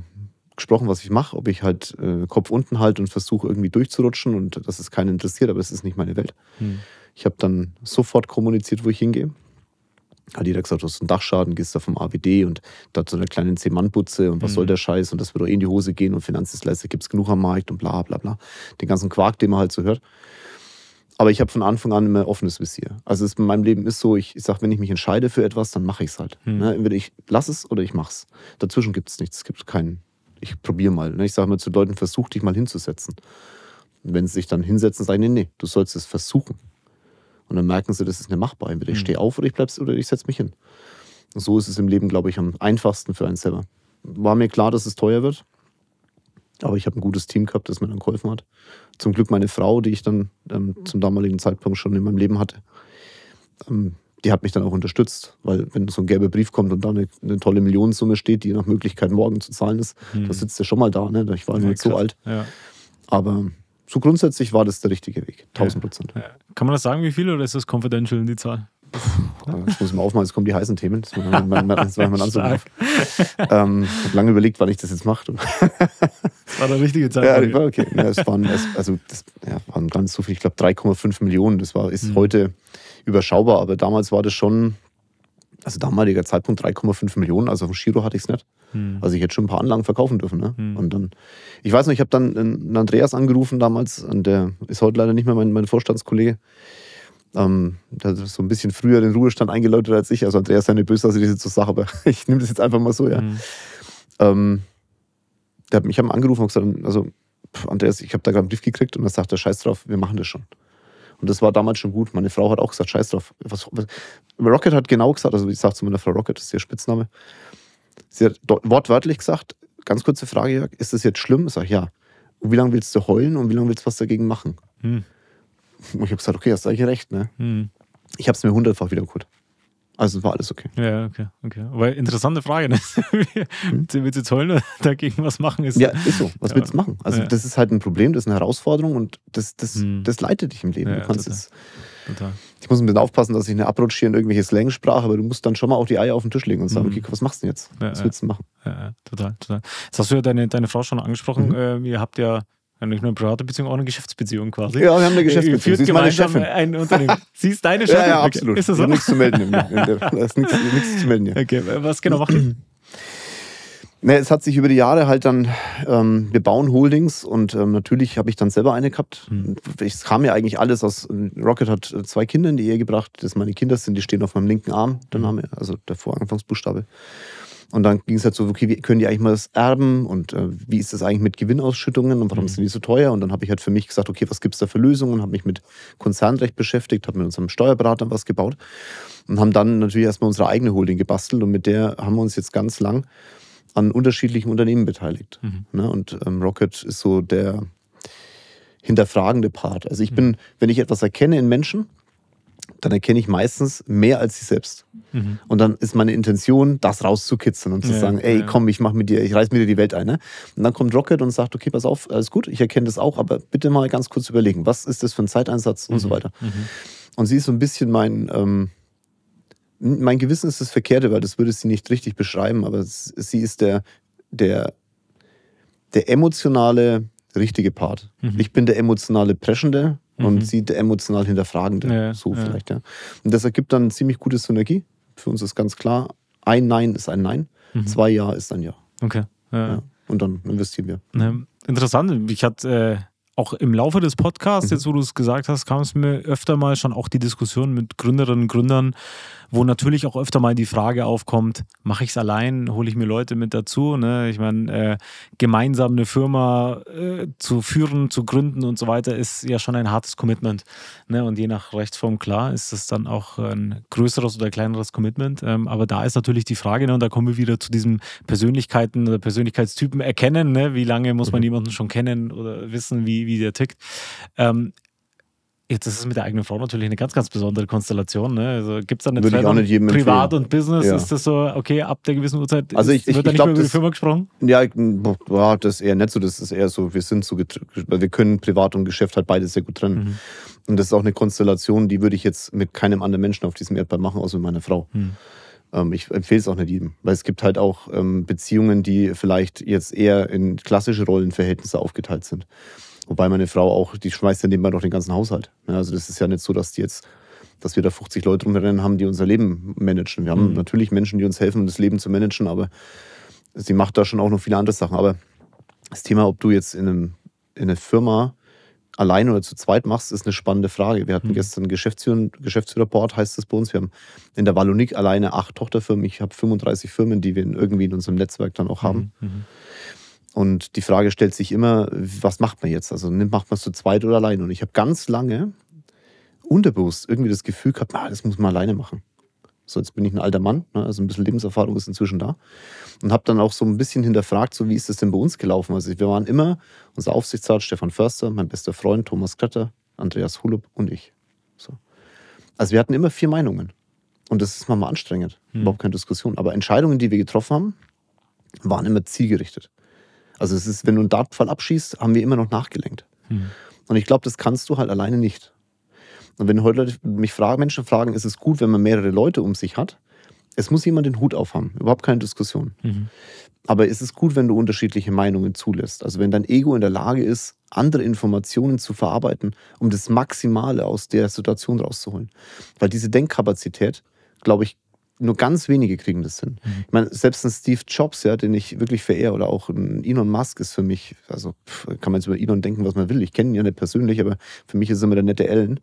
gesprochen, was ich mache, ob ich halt äh, Kopf unten halte und versuche irgendwie durchzurutschen und dass es keinen interessiert, aber es ist nicht meine Welt. Hm. Ich habe dann sofort kommuniziert, wo ich hingehe. Hat jeder gesagt, du hast einen Dachschaden, gehst da vom AWD und da zu so einer kleinen Zementputze und was hm. soll der Scheiß und das wird doch eh in die Hose gehen und Finanzdienstleister gibt es genug am Markt und bla bla bla. Den ganzen Quark, den man halt so hört. Aber ich habe von Anfang an immer offenes Visier. Also es, in meinem Leben ist so, ich, ich sage, wenn ich mich entscheide für etwas, dann mache ich es halt. Hm. Ne? Entweder ich lasse es oder ich mache es. Dazwischen gibt es nichts. Es gibt keinen, ich probiere mal. Ne? Ich sage mal zu Leuten, versuch dich mal hinzusetzen. Und wenn sie sich dann hinsetzen, sagen, nee, nee, du sollst es versuchen. Und dann merken sie, das ist nicht machbar. Entweder ich hm. stehe auf oder ich bleibe oder ich setze mich hin. Und so ist es im Leben, glaube ich, am einfachsten für einen selber. War mir klar, dass es teuer wird. Aber ich habe ein gutes Team gehabt, das mir dann geholfen hat zum Glück meine Frau, die ich dann ähm, mhm. zum damaligen Zeitpunkt schon in meinem Leben hatte, ähm, die hat mich dann auch unterstützt, weil wenn so ein gelber Brief kommt und da eine, eine tolle Millionensumme steht, die nach Möglichkeit morgen zu zahlen ist, hm. da sitzt ja schon mal da. Ne? Ich war ja, zu alt. Ja. Aber so grundsätzlich war das der richtige Weg, 1000 Prozent. Ja. Kann man das sagen, wie viel oder ist das confidential in die Zahl? Jetzt muss mal aufmachen, jetzt kommen die heißen Themen. Das war mein, mein, das mein Anzug. Ähm, ich habe lange überlegt, wann ich das jetzt mache. das war der richtige Zeitpunkt. Ja, war okay. Ja, es waren, es, also, das, ja, waren ganz so viel, ich glaube 3,5 Millionen. Das war, ist mhm. heute überschaubar, aber damals war das schon, also damaliger Zeitpunkt 3,5 Millionen, also auf dem Giro hatte ich es nicht. Mhm. Also ich hätte schon ein paar Anlagen verkaufen dürfen. Ne? Mhm. Und dann, ich weiß noch, ich habe dann einen Andreas angerufen damals, und der ist heute leider nicht mehr mein, mein Vorstandskollege. Ähm, hat so ein bisschen früher den Ruhestand eingeläutet als ich. Also Andreas ist ja eine böse diese zur Sache, aber [LAUGHS] ich nehme das jetzt einfach mal so, ja. Mhm. Ähm, der hat mich haben angerufen und gesagt, also pff, Andreas, ich habe da gerade einen Brief gekriegt und dann sagt er, scheiß drauf, wir machen das schon. Und das war damals schon gut. Meine Frau hat auch gesagt, scheiß drauf. Was, was, Rocket hat genau gesagt, also ich sage zu meiner Frau Rocket, das ist ihr Spitzname. Sie hat wortwörtlich gesagt, ganz kurze Frage, Jörg, ist das jetzt schlimm? Ich sage, ja. Und wie lange willst du heulen und wie lange willst du was dagegen machen? Hm ich habe gesagt, okay, hast du eigentlich recht, ne? Hm. Ich habe es mir hundertfach wiedergeholt. Also war alles okay. Ja, okay, okay. Aber interessante Frage, ne? hm? [LAUGHS] Willst du jetzt heulen oder [LAUGHS] dagegen was machen? Ist, ja, ist so. Was ja. willst du machen? Also ja. das ist halt ein Problem, das ist eine Herausforderung und das, das, hm. das leitet dich im Leben. Ja, du kannst Es, total. Ich muss ein bisschen aufpassen, dass ich nicht abrutsche in irgendwelche Slangsprache, aber du musst dann schon mal auch die Eier auf den Tisch legen und sagen, mhm. okay, was machst du denn jetzt? was willst du machen? Ja, total, total. Jetzt hast du ja deine, deine Frau schon angesprochen. Mhm. Ähm, ihr habt ja ja, nicht nur eine private Beziehung, auch eine Geschäftsbeziehung quasi. Ja, wir haben eine äh, Geschäftsbeziehung. Führt Sie ist meine Chefin. Ein Unternehmen. [LAUGHS] Sie ist deine Chefin? Ja, ja absolut. Okay. Ist das so? nichts zu melden. [LAUGHS] Da ist nichts, nichts zu melden. Ja. Okay, was genau macht ihr? [CLEARS THROAT] Ne, es hat sich über die Jahre halt dann, ähm, wir bauen Holdings und ähm, natürlich habe ich dann selber eine gehabt. Hm. Es kam ja eigentlich alles aus, Rocket hat zwei Kinder in die Ehe gebracht, das meine Kinder sind, die stehen auf meinem linken Arm, der hm. Name, also der Voranfangsbuchstabe. Und dann ging es halt so, okay, wie können die eigentlich mal das erben und äh, wie ist das eigentlich mit Gewinnausschüttungen und warum mhm. sind die so teuer? Und dann habe ich halt für mich gesagt, okay, was gibt es da für Lösungen? Habe mich mit Konzernrecht beschäftigt, habe mit unserem Steuerberater was gebaut und haben dann natürlich erstmal unsere eigene Holding gebastelt und mit der haben wir uns jetzt ganz lang an unterschiedlichen Unternehmen beteiligt. Mhm. Ne? Und ähm, Rocket ist so der hinterfragende Part. Also ich bin, mhm. wenn ich etwas erkenne in Menschen, dann erkenne ich meistens mehr als ich selbst. Mhm. Und dann ist meine Intention, das rauszukitzeln und zu ja, sagen, ey, ja. komm, ich mach mit dir, ich reiß mit dir die Welt ein. Ne? Und dann kommt Rocket und sagt, okay, pass auf, alles gut, ich erkenne das auch, aber bitte mal ganz kurz überlegen, was ist das für ein Zeiteinsatz und mhm. so weiter. Mhm. Und sie ist so ein bisschen mein, ähm, mein Gewissen ist das Verkehrte, weil das würde sie nicht richtig beschreiben, aber sie ist der, der, der emotionale richtige Part. Mhm. Ich bin der emotionale Preschende und mhm. sie emotional hinterfragende. Ja, so ja. vielleicht, ja. Und das ergibt dann ziemlich gute Synergie. Für uns ist ganz klar, ein Nein ist ein Nein, mhm. zwei Ja ist ein Ja. Okay. Ja. ja. Und dann investieren wir. Ähm, interessant. Ich hatte äh, auch im Laufe des Podcasts, mhm. jetzt wo du es gesagt hast, kam es mir öfter mal schon auch die Diskussion mit Gründerinnen und Gründern, wo natürlich auch öfter mal die Frage aufkommt, mache ich es allein, hole ich mir Leute mit dazu? Ne? Ich meine, äh, gemeinsam eine Firma äh, zu führen, zu gründen und so weiter ist ja schon ein hartes Commitment. Ne? Und je nach Rechtsform, klar, ist es dann auch ein größeres oder kleineres Commitment. Ähm, aber da ist natürlich die Frage, ne? und da kommen wir wieder zu diesem Persönlichkeiten oder Persönlichkeitstypen erkennen, ne? wie lange muss man mhm. jemanden schon kennen oder wissen, wie, wie der tickt. Ähm, Jetzt ist es mit der eigenen Frau natürlich eine ganz, ganz besondere Konstellation. Ne? Also gibt es da eine Würde Trennung, nicht jedem privat empfehlen. und Business? Ja. Ist das so, okay, ab der gewissen Uhrzeit also ich, ich, wird da nicht glaub, mehr über die Firma gesprochen? Ja, boah, das ist eher nicht so. Das ist eher so, wir sind so, wir können privat und Geschäft halt beides sehr gut trennen. Mhm. Und das ist auch eine Konstellation, die würde ich jetzt mit keinem anderen Menschen auf diesem Erdball machen, außer mit meiner Frau. Mhm ähm, ich empfehle es auch nicht jedem, weil es gibt halt auch ähm, Beziehungen, die vielleicht jetzt eher in klassische Rollenverhältnisse aufgeteilt sind. Wobei meine Frau auch, die schmeißt ja nebenbei noch den ganzen Haushalt. also das ist ja nicht so, dass die jetzt, dass wir da 50 Leute rumrennen haben, die unser Leben managen. Wir haben mhm. natürlich Menschen, die uns helfen, das Leben zu managen, aber sie macht da schon auch noch viele andere Sachen. Aber das Thema, ob du jetzt in, einem, in einer Firma allein oder zu zweit machst, ist eine spannende Frage. Wir hatten mhm. gestern Geschäftsführer, Geschäftsführerboard, heißt das bei uns. Wir haben in der Wallonik alleine acht Tochterfirmen. Ich habe 35 Firmen, die wir irgendwie in unserem Netzwerk dann auch haben. Mhm. mhm. Und die Frage stellt sich immer, was macht man jetzt? Also macht man es zu zweit oder allein? Und ich habe ganz lange unterbewusst irgendwie das Gefühl gehabt, na, ah, das muss man alleine machen. So, jetzt bin ich ein alter Mann, ne? also ein bisschen Lebenserfahrung ist inzwischen da. Und habe dann auch so ein bisschen hinterfragt, so wie ist das denn bei uns gelaufen? Also wir waren immer, unser Aufsichtsrat Stefan Förster, mein bester Freund Thomas Kretter, Andreas Hulup und ich. So. Also wir hatten immer vier Meinungen. Und das ist manchmal anstrengend, hm. überhaupt keine Diskussion. Aber Entscheidungen, die wir getroffen haben, waren immer zielgerichtet. Also es ist, wenn du einen Dartpfeil abschießt, haben wir immer noch nachgelenkt. Hm. Und ich glaube, das kannst du halt alleine nicht. Und wenn heute mich fragen, Menschen fragen, ist es gut, wenn man mehrere Leute um sich hat? Es muss jemand den Hut aufhaben, überhaupt keine Diskussion. Mhm. Aber es gut, wenn du unterschiedliche Meinungen zulässt. Also wenn dein Ego in der Lage ist, andere Informationen zu verarbeiten, um das Maximale aus der Situation rauszuholen. Weil diese Denkkapazität, glaube ich, nur ganz wenige kriegen das hin. Mhm. Ich meine, selbst ein Steve Jobs, ja, den ich wirklich verehre, oder auch ein Elon Musk ist für mich, also kann man jetzt über Elon denken, was man will. Ich kenne ihn ja nicht persönlich, aber für mich ist er immer der nette Ellen.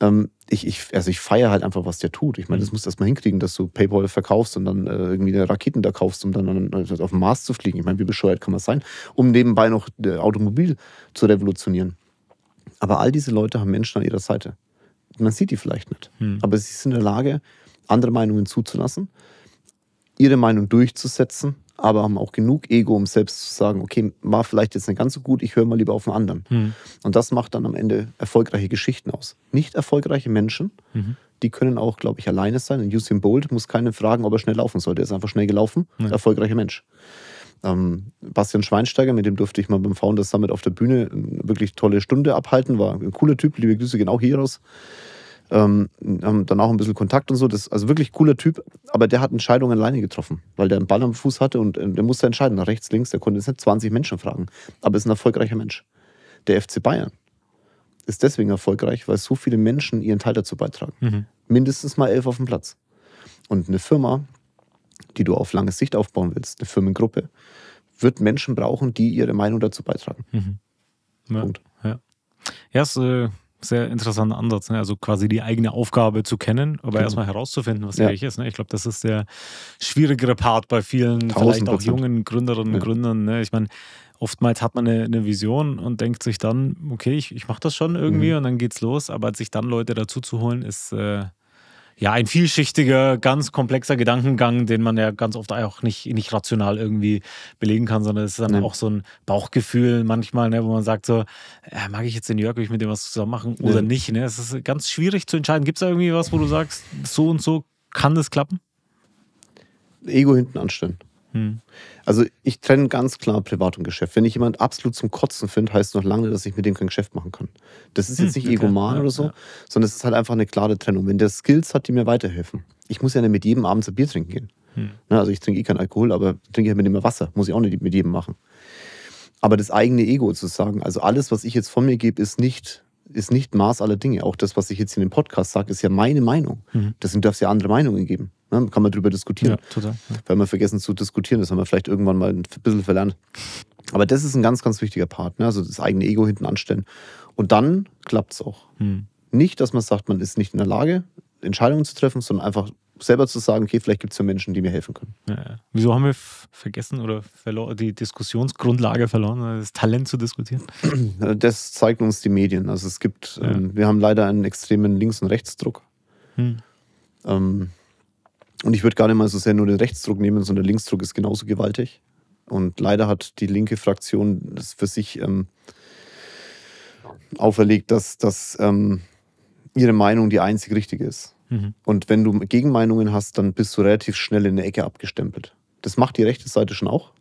Ähm, ich, ich, also ich feiere halt einfach, was der tut. Ich meine, das mhm. musst du erstmal hinkriegen, dass du Paypal verkaufst und dann äh, irgendwie Raketen da kaufst, um dann also auf den Mars zu fliegen. Ich meine, wie bescheuert kann man sein, um nebenbei noch äh, Automobil zu revolutionieren. Aber all diese Leute haben Menschen an ihrer Seite. Man sieht die vielleicht nicht, hm. aber sie sind in der Lage, andere Meinungen zuzulassen, ihre Meinung durchzusetzen, aber haben auch genug Ego, um selbst zu sagen, okay, war vielleicht jetzt nicht ganz so gut, ich höre mal lieber auf den anderen. Mhm. Und das macht dann am Ende erfolgreiche Geschichten aus. Nicht erfolgreiche Menschen, mhm. die können auch, glaube ich, alleine sein. Und Usain Bolt muss keinen fragen, ob er schnell laufen sollte. Er ist einfach schnell gelaufen, ja. erfolgreicher Mensch. Ähm, Bastian Schweinsteiger, mit dem durfte ich mal beim Founders Summit auf der Bühne eine äh, wirklich tolle Stunde abhalten, war ein cooler Typ, liebe Grüße genau hier raus ähm, haben dann auch ein bisschen Kontakt und so. Das, also wirklich cooler Typ, aber der hat Entscheidungen alleine getroffen, weil der einen Ball am Fuß hatte und äh, der musste entscheiden, nach rechts, links. Der konnte jetzt nicht 20 Menschen fragen, aber ist ein erfolgreicher Mensch. Der FC Bayern ist deswegen erfolgreich, weil so viele Menschen ihren Teil dazu beitragen. Mhm. Mindestens mal elf auf dem Platz. Und eine Firma, die du auf lange Sicht aufbauen willst, eine Firmengruppe, wird Menschen brauchen, die ihre Meinung dazu beitragen. Mhm. Ja, Punkt. Ja. ja ist, äh, sehr interessanter Ansatz. Ne? Also quasi die eigene Aufgabe zu kennen, aber mhm. erstmal herauszufinden, was ja. wirklich ist. Ne? Ich glaube, das ist der schwierigere Part bei vielen, vielleicht auch jungen Gründerinnen und ja. Gründern. Ne? Ich meine, oftmals hat man eine, eine, Vision und denkt sich dann, okay, ich, ich mache das schon irgendwie mhm. und dann geht's los. Aber sich dann Leute dazu zu holen, ist. Äh, ja, ein vielschichtiger, ganz komplexer Gedankengang, den man ja ganz oft auch nicht, nicht rational irgendwie belegen kann, sondern es ist dann Nein. auch so ein Bauchgefühl manchmal, ne, wo man sagt so, äh, mag ich jetzt den Jörg, will ich mit dem was zusammen machen oder Nein. nicht? Ne? Es ist ganz schwierig zu entscheiden. Gibt es da irgendwie was, wo du sagst, so und so kann das klappen? Ego hinten anstellen. Hm. Also ich trenne ganz klar Privat und Geschäft. Wenn ich jemanden absolut zum Kotzen finde, heißt es noch lange, dass ich mit dem kein Geschäft machen kann. Das ist hm, jetzt nicht okay. egoman ja, oder so, ja. sondern es ist halt einfach eine klare Trennung. Wenn der Skills hat, die mir weiterhelfen. Ich muss ja nicht mit jedem Abend ein Bier trinken gehen. Hm. Also ich trinke eh keinen Alkohol, aber trinke halt mit dem Wasser. Muss ich auch nicht mit jedem machen. Aber das eigene Ego zu sagen, also alles, was ich jetzt von mir gebe, ist nicht ist nicht Maß aller Dinge. Auch das, was ich jetzt in dem Podcast sage, ist ja meine Meinung. Mhm. Deswegen darf es ja andere Meinungen geben. Ne? Kann man darüber diskutieren. Ja, total. Weil wir vergessen zu diskutieren, das haben wir vielleicht irgendwann mal ein bisschen verlernt. Aber das ist ein ganz, ganz wichtiger Part. Ne? Also das eigene Ego hinten anstellen. Und dann klappt es auch. Hm. Nicht, dass man sagt, man ist nicht in der Lage, Entscheidungen zu treffen, sondern einfach selber zu sagen, okay, vielleicht gibt es ja Menschen, die mir helfen können. Ja, ja. Wieso haben wir vergessen oder die Diskussionsgrundlage verloren, das Talent zu diskutieren? [CLEARS THROAT] Das zeigen uns die Medien. Also es gibt, ja. ähm, wir haben leider einen extremen Links- und Rechtsdruck. Hm. Ähm, und ich würde gar nicht mal so sehr nur den Rechtsdruck nehmen, sondern der Linksdruck ist genauso gewaltig. Und leider hat die linke Fraktion das für sich ähm, auferlegt, dass, dass ähm, ihre Meinung die einzig richtige ist. Mhm. Und wenn du Gegenmeinungen hast, dann bist du relativ schnell in eine Ecke abgestempelt. Das macht die rechte Seite schon auch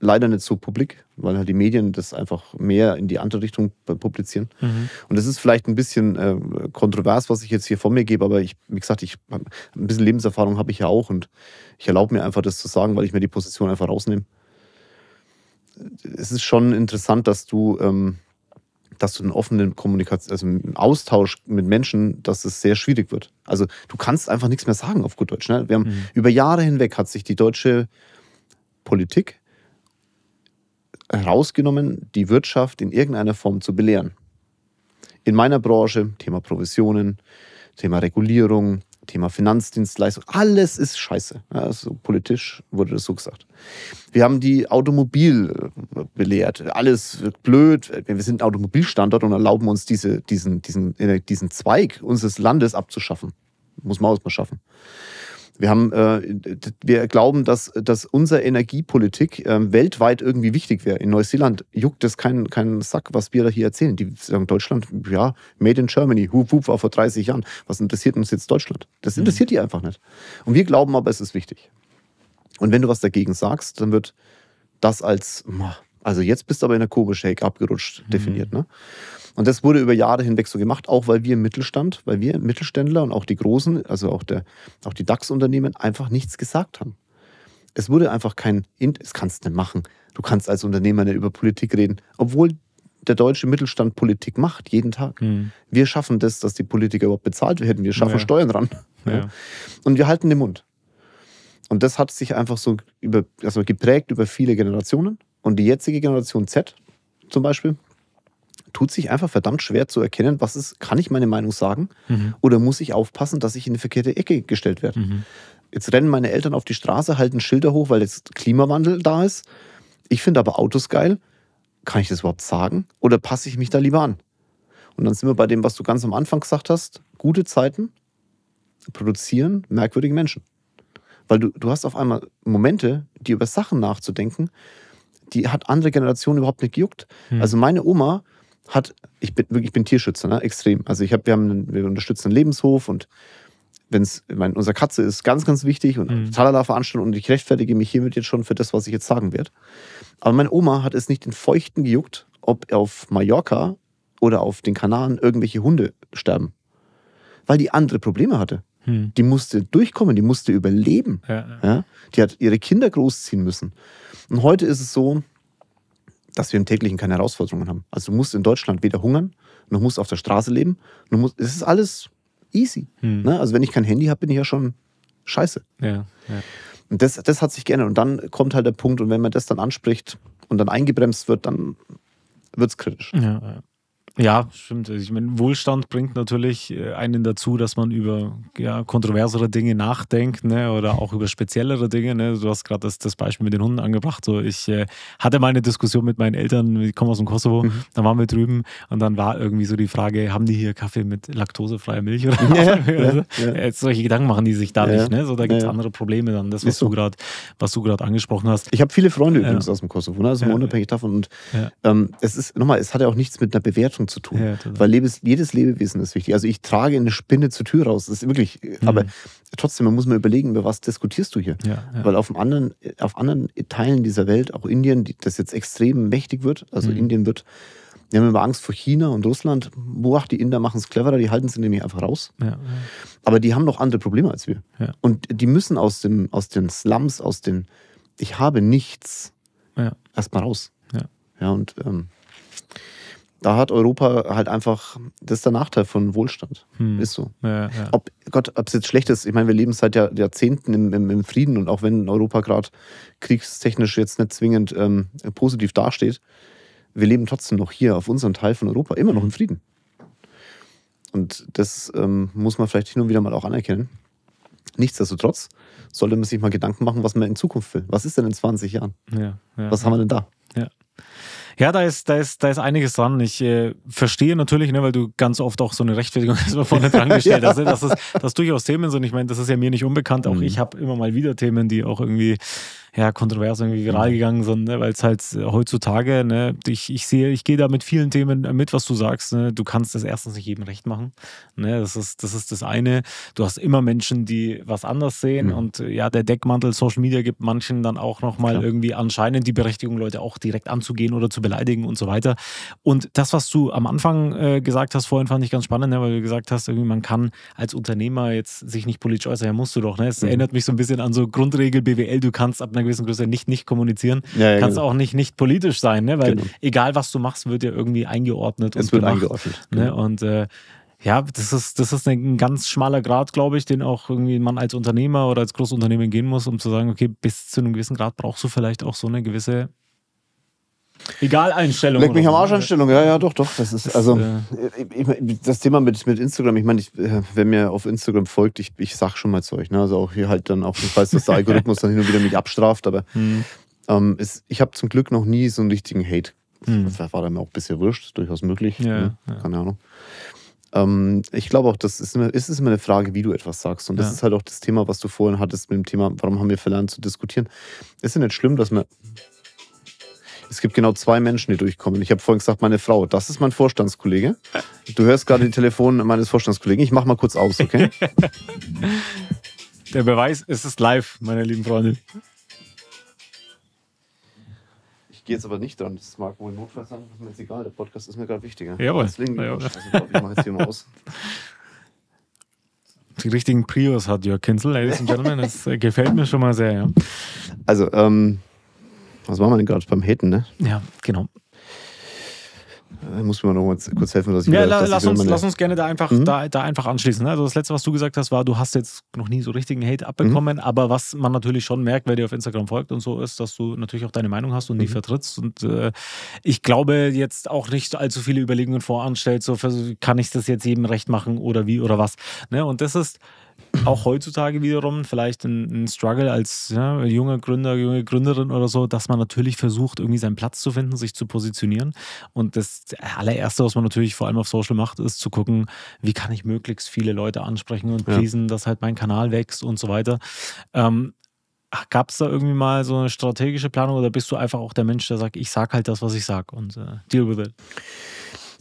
leider nicht so publik, weil halt die Medien das einfach mehr in die andere Richtung äh, publizieren. Mhm. Und das ist vielleicht ein bisschen äh, kontrovers, was ich jetzt hier von mir gebe, aber ich, wie gesagt, ich, ein bisschen Lebenserfahrung habe ich ja auch und ich erlaube mir einfach, das zu sagen, weil ich mir die Position einfach rausnehme. Es ist schon interessant, dass du, ähm, dass du einen offenen Kommunikation, also einen Austausch mit Menschen, dass es sehr schwierig wird. Also du kannst einfach nichts mehr sagen auf gut Deutsch. Ne? Wir haben mhm. über Jahre hinweg hat sich die deutsche Politik herausgenommen, die Wirtschaft in irgendeiner Form zu belehren. In meiner Branche, Thema Provisionen, Thema Regulierung, Thema Finanzdienstleistung, alles ist scheiße. Also politisch wurde das so gesagt. Wir haben die Automobil äh, belehrt. Alles blöd. Wir sind ein Automobilstandort und erlauben uns, diese, diesen, diesen, äh, diesen Zweig unseres Landes abzuschaffen. Muss man auch mal schaffen. Wir, haben, äh, wir glauben, dass, dass unsere Energiepolitik ähm, weltweit irgendwie wichtig wäre. In Neuseeland juckt es keinen kein Sack, was wir da hier erzählen. Die sagen, Deutschland, ja, made in Germany, hup, hup, war vor 30 Jahren. Was interessiert uns jetzt Deutschland? Das mhm. interessiert mhm. die einfach nicht. Und wir glauben aber, es ist wichtig. Und wenn du was dagegen sagst, dann wird das als, also jetzt bist du aber in der Kurve Shake abgerutscht, mhm. definiert. Ne? Und das wurde über Jahre hinweg so gemacht, auch weil wir im Mittelstand, weil wir Mittelständler und auch die Großen, also auch, der, auch die DAX-Unternehmen einfach nichts gesagt haben. Es wurde einfach kein, es kannst du nicht machen. Du kannst als Unternehmer nicht über Politik reden, obwohl der deutsche Mittelstand Politik macht, jeden Tag. Mhm. Wir schaffen das, dass die Politiker überhaupt bezahlt werden. Wir schaffen ja. Steuern ran. Ja. Und wir halten den Mund. Und das hat sich einfach so über, also geprägt über viele Generationen. Und die jetzige Generation Z zum Beispiel tut sich einfach verdammt schwer zu erkennen, was ist, kann ich meine Meinung sagen mhm. oder muss ich aufpassen, dass ich in eine verkehrte Ecke gestellt werde. Mhm. Jetzt rennen meine Eltern auf die Straße, halten Schilder hoch, weil jetzt Klimawandel da ist. Ich finde aber Autos geil. Kann ich das überhaupt sagen? Oder passe ich mich da lieber an? Und dann sind wir bei dem, was du ganz am Anfang gesagt hast. Gute Zeiten produzieren merkwürdige Menschen. Weil du, du hast auf einmal Momente, die über Sachen nachzudenken, die hat andere Generationen überhaupt nicht gejuckt. Hm. Also meine Oma hat, ich bin wirklich, bin Tierschützer, ne? extrem. Also ich habe, wir haben, wir unterstützen einen Lebenshof und wenn es, meine, unsere Katze ist ganz, ganz wichtig und mhm. talala Veranstaltung und ich rechtfertige mich hiermit jetzt schon für das, was ich jetzt sagen werde. Aber meine Oma hat es nicht in Feuchten gejuckt, ob auf Mallorca oder auf den Kanaren irgendwelche Hunde sterben, weil die andere Probleme hatte. Hm. Die musste durchkommen, die musste überleben. Ja, ja. Die hat ihre Kinder großziehen müssen. Und heute ist es so, dass wir im täglichen keine Herausforderungen haben. Also du musst in Deutschland weder hungern, noch musst auf der Straße leben, es ist alles easy. Hm. Ne? Also wenn ich kein Handy habe, bin ich ja schon scheiße. Ja, ja. Und das, das hat sich geändert. Und dann kommt halt der Punkt, und wenn man das dann anspricht und dann eingebremst wird, dann wird es kritisch. Ja, ja, stimmt. Also ich meine, Wohlstand bringt natürlich äh, einen dazu, dass man über ja, kontroversere Dinge nachdenkt ne? oder auch über speziellere Dinge. Ne? Du hast gerade das, das, Beispiel mit den Hunden angebracht. So, ich äh, hatte mal eine Diskussion mit meinen Eltern, die kommen aus dem Kosovo, mhm. dann waren wir drüben und dann war irgendwie so die Frage, haben die hier Kaffee mit laktosefreier Milch oder, ja, oder ja, also, ja. Äh, solche Gedanken machen die sich da nicht. Ne? So, da gibt es andere Probleme dann, das, was du gerade angesprochen hast. Ich habe viele Freunde übrigens aus dem Kosovo, ne? also unabhängig davon. Und ähm, es ist nochmal, es hat ja auch nichts mit einer Bewertung Beziehung zu tun. Ja, Weil lebes, jedes Lebewesen ist wichtig. Also ich trage eine Spinne zur Tür raus. Das ist wirklich, mhm. aber trotzdem, man muss mal überlegen, über was diskutierst du hier? Ja, ja. Weil auf, anderen, auf anderen Teilen dieser Welt, auch Indien, die, das jetzt extrem mächtig wird, also mhm. Indien wird, wir haben immer Angst vor China und Russland. Boah, die Inder machen es cleverer, die halten es nämlich einfach raus. Aber die haben noch andere Probleme als wir. Und die müssen aus, dem, aus den Slums, aus den Ich habe nichts, erstmal raus. Ja, und ähm, da hat Europa halt einfach, das ist der Nachteil von Wohlstand. Hm. Ist so. Ja, ja. Ob Gott, ob es jetzt schlecht ist, ich meine, wir leben seit Jahr, Jahrzehnten im, im, im, Frieden und auch wenn Europa gerade kriegstechnisch jetzt nicht zwingend ähm, positiv dasteht, wir leben trotzdem noch hier auf unserem Teil von Europa, immer noch im Frieden. Und das ähm, muss man vielleicht hin und wieder mal auch anerkennen. Nichtsdestotrotz sollte man sich mal Gedanken machen, was man in Zukunft will. Was ist denn in 20 Jahren? Ja, was haben wir denn da? Ja. Ja, da ist, da ist, da ist einiges dran. Ich äh, verstehe natürlich, ne, weil du ganz oft auch so eine Rechtfertigung erstmal vorne dran [LAUGHS] gestellt hast. ja. Das, ist, das durchaus Themen sind. Ich meine, das ist ja mir nicht unbekannt. Auch mhm. ich habe immer mal wieder Themen, die auch irgendwie ja, kontrovers irgendwie viral mhm. gegangen sind, ne? weil es halt äh, heutzutage, ne, ich, ich sehe, ich gehe da mit vielen Themen mit, was du sagst. Ne? Du kannst das erstens nicht jedem recht machen. Ne? Das, ist, das ist das eine. Du hast immer Menschen, die was anders sehen. Mhm. Und äh, ja, der Deckmantel Social Media gibt manchen dann auch nochmal Klar. irgendwie anscheinend die Berechtigung, Leute auch direkt anzugehen oder zu beleidigen und so weiter. Und das, was du am Anfang äh, gesagt hast, vorhin fand ich ganz spannend, ne? weil du gesagt hast, irgendwie man kann als Unternehmer jetzt sich nicht politisch äußern, ja musst du doch. Ne? Es mhm. erinnert mich so ein bisschen an so Grundregel BWL, du kannst ab einer gewissen Größe nicht nicht kommunizieren, ja, ja, kannst genau. auch nicht nicht politisch sein, ne? weil genau. egal was du machst, wird ja irgendwie eingeordnet. Es und wird gemacht, eingeordnet. Ne? Genau. Und äh, ja, das ist, das ist ein ganz schmaler Grad, glaube ich, den auch irgendwie man als Unternehmer oder als Großunternehmen gehen muss, um zu sagen, okay, bis zu einem gewissen Grad brauchst du vielleicht auch so eine gewisse Egal-Einstellung. Leck mich am Arsch-Einstellung, ja, ja, doch, doch. Das ist, also, äh, äh, ich, ich, das Thema mit, mit Instagram, ich meine, ich, äh, wer mir auf Instagram folgt, ich, ich sag schon mal Zeug. Ne? Also auch hier halt dann auch, ich weiß, dass der [LAUGHS] Algorithmus dann hin und wieder mich abstraft, aber hm. ähm, es, ich habe zum Glück noch nie so einen richtigen Hate. Hm. Das war dann auch bisher wurscht, durchaus möglich. Ja, ne? ja. Keine Ahnung. Ähm, ich glaube auch, das ist, immer, ist immer eine Frage, wie du etwas sagst. Und das ja. ist halt auch das Thema, was du vorhin hattest mit dem Thema, warum haben wir verlernt zu diskutieren. Es ist ja nicht schlimm, dass man es gibt genau zwei Menschen, die durchkommen. Ich habe vorhin gesagt, meine Frau, das ist mein Vorstandskollege. Du hörst gerade die Telefon meines Vorstandskollegen. Ich mache mal kurz aus, okay? Der Beweis, es ist live, meine lieben Freunde. Ich gehe jetzt aber nicht dran. Das mag wohl notfalls sein, das ist mir jetzt egal. Der Podcast ist mir gerade wichtiger. Jawohl. Deswegen, ja, also, ich mache jetzt hier mal aus. Die richtigen Prios hat Jörg Kinzel, Ladies and Gentlemen. Das äh, gefällt mir schon mal sehr, ja. Also, ähm, was waren wir denn gerade beim Haten, ne? Ja, genau. Da muss mir noch mal kurz helfen, dass ich Ja, wieder, la, lass, ich uns, lass uns gerne da einfach, mhm. da, da einfach anschließen. Ne? Also das Letzte, was du gesagt hast, war, du hast jetzt noch nie so richtigen Hate abbekommen, mhm. aber was man natürlich schon merkt, wer dir auf Instagram folgt und so ist, dass du natürlich auch deine Meinung hast und mhm. die vertrittst. Und äh, ich glaube jetzt auch nicht allzu viele Überlegungen voranstellt, so kann ich das jetzt jedem recht machen oder wie oder was. Ne? Und das ist auch heutzutage wiederum vielleicht ein, ein Struggle als ja, junger Gründer, junge Gründerin oder so, dass man natürlich versucht, irgendwie seinen Platz zu finden, sich zu positionieren. Und das allererste, was man natürlich vor allem auf Social macht, ist zu gucken, wie kann ich möglichst viele Leute ansprechen und pleasen, ja. dass halt mein Kanal wächst und so weiter. Ähm, Gab es da irgendwie mal so eine strategische Planung oder bist du einfach auch der Mensch, der sagt, ich sag halt das, was ich sag und äh, deal with it?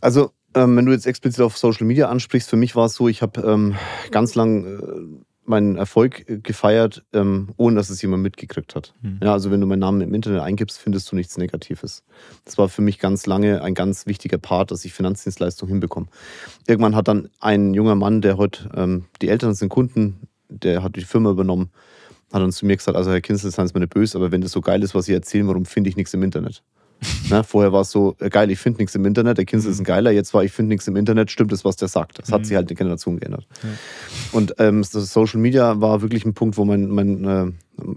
Also ähm, wenn du jetzt explizit auf Social Media ansprichst, für mich war es so, ich habe ähm, ganz lang äh, meinen Erfolg äh, gefeiert, ähm, ohne dass es jemand mitgekriegt hat. Mhm. Ja, also wenn du meinen Namen im Internet eingibst, findest du nichts Negatives. Das war für mich ganz lange ein ganz wichtiger Part, dass ich Finanzdienstleistungen hinbekomme. Irgendwann hat dann ein junger Mann, der heute ähm, die Eltern sind Kunden, der hat die Firma übernommen, hat dann zu mir gesagt, also Herr Kinzel, seien Sie mir nicht böse, aber wenn das so geil ist, was Sie erzählen, warum finde ich nichts im Internet? [LAUGHS] Ne? Vorher war es so, äh, geil, ich finde nichts im Internet, der Kinsel mhm. ist ein mhm. Geiler. Jetzt war, ich finde nichts im Internet, stimmt es, was der sagt. Das mhm. hat sich halt die Generation geändert. Ja. Und ähm, Social Media war wirklich ein Punkt, wo mein, mein äh,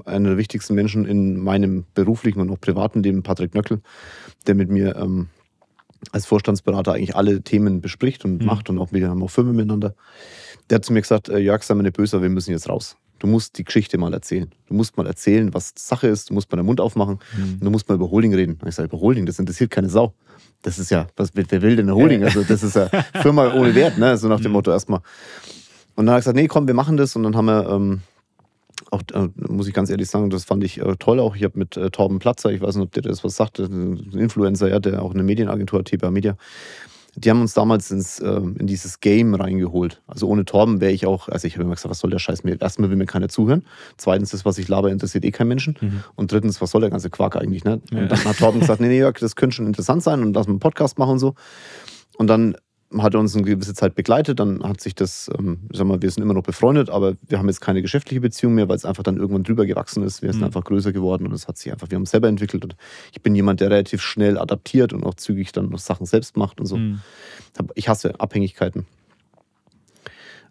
einer der wichtigsten Menschen in meinem beruflichen und auch privaten Leben, Patrick Nöckel, der mit mir ähm, als Vorstandsberater eigentlich alle Themen bespricht und mhm. macht und auch wir haben auch Firmen miteinander. Der hat zu mir gesagt, äh, Jörg, sei mal nicht böser, wir müssen jetzt raus du musst die Geschichte mal erzählen. Du musst mal erzählen, was Sache ist, du musst mal den Mund aufmachen mhm. und du musst mal über Holding reden. Und ich sage, über Holding, das interessiert keine Sau. Das ist ja, was, wer will denn eine Holding? Also das ist ja Firma ohne Wert, ne? so nach dem mhm. Motto erstmal. Und dann habe ich gesagt, nee, komm, wir machen das. Und dann haben wir, ähm, auch, äh, muss ich ganz ehrlich sagen, das fand ich äh, toll auch. Ich habe mit äh, Torben Platzer, ich weiß nicht, ob der das was sagt, ein Influencer, ja, der auch eine Medienagentur hat, TPA Media, die haben uns damals ins, ähm, in dieses Game reingeholt. Also ohne Torben wäre ich auch, also ich habe immer gesagt, was soll der Scheiß mir? Erstmal will mir keiner zuhören. Zweitens, das, was ich laber, interessiert eh kein Menschen. Mhm. Und drittens, was soll der ganze Quark eigentlich? Ne? Und dann hat Torben gesagt, nee, nee, Jörg, das könnte schon interessant sein und lass mal einen Podcast machen und so. Und dann hat uns eine gewisse Zeit begleitet, dann hat sich das, ähm, sag mal, wir sind immer noch befreundet, aber wir haben jetzt keine geschäftliche Beziehung mehr, weil es einfach dann irgendwann drüber gewachsen ist. Wir sind mhm. einfach größer geworden und es hat sich einfach, wir haben es selber entwickelt und ich bin jemand, der relativ schnell adaptiert und auch zügig dann noch Sachen selbst macht und so. Mhm. Ich hasse Abhängigkeiten.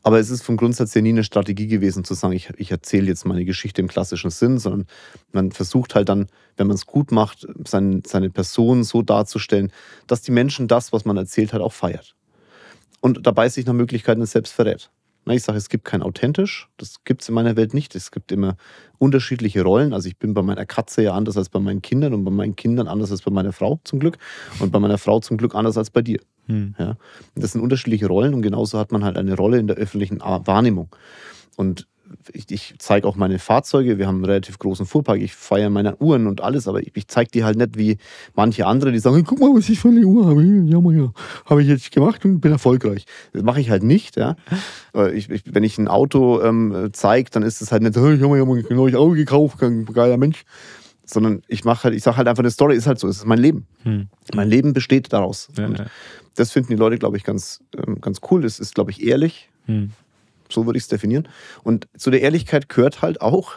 Aber es ist vom Grundsatz her nie eine Strategie gewesen, zu sagen, ich, ich erzähle jetzt meine Geschichte im klassischen Sinn, sondern man versucht halt dann, wenn man es gut macht, seine, seine Person so darzustellen, dass die Menschen das, was man erzählt hat, auch feiert und dabei sich nach Möglichkeiten selbst verrät. Ich sage, es gibt kein authentisch, das gibt es in meiner Welt nicht. Es gibt immer unterschiedliche Rollen. Also ich bin bei meiner Katze ja anders als bei meinen Kindern und bei meinen Kindern anders als bei meiner Frau zum Glück und bei meiner Frau zum Glück anders als bei dir. Hm. Ja? Das sind unterschiedliche Rollen und genauso hat man halt eine Rolle in der öffentlichen Wahrnehmung. Und ich, ich zeige auch meine Fahrzeuge, wir haben einen relativ großen Fuhrpark, ich feiere meine Uhren und alles, aber ich, ich zeige die halt nicht wie manche andere, die sagen, guck mal, was ich für eine Uhr habe, ja, mal, ja, habe ich jetzt gemacht und bin erfolgreich. Das mache ich halt nicht, ja. Äh, ich, ich, wenn ich ein Auto ähm, zeige, dann ist es halt nicht, hey, ich habe mir ein neues Auto gekauft, ein geiler Mensch, sondern ich mache halt, ich sage halt einfach, eine Story ist halt so, es ist mein Leben. Hm. Mein Leben besteht daraus. Ja, ja. Das finden die Leute, glaube ich, ganz, ähm, ganz cool. Es ist, glaube ich, ehrlich. Hm. So würde ich es definieren. Und zu der Ehrlichkeit gehört halt auch,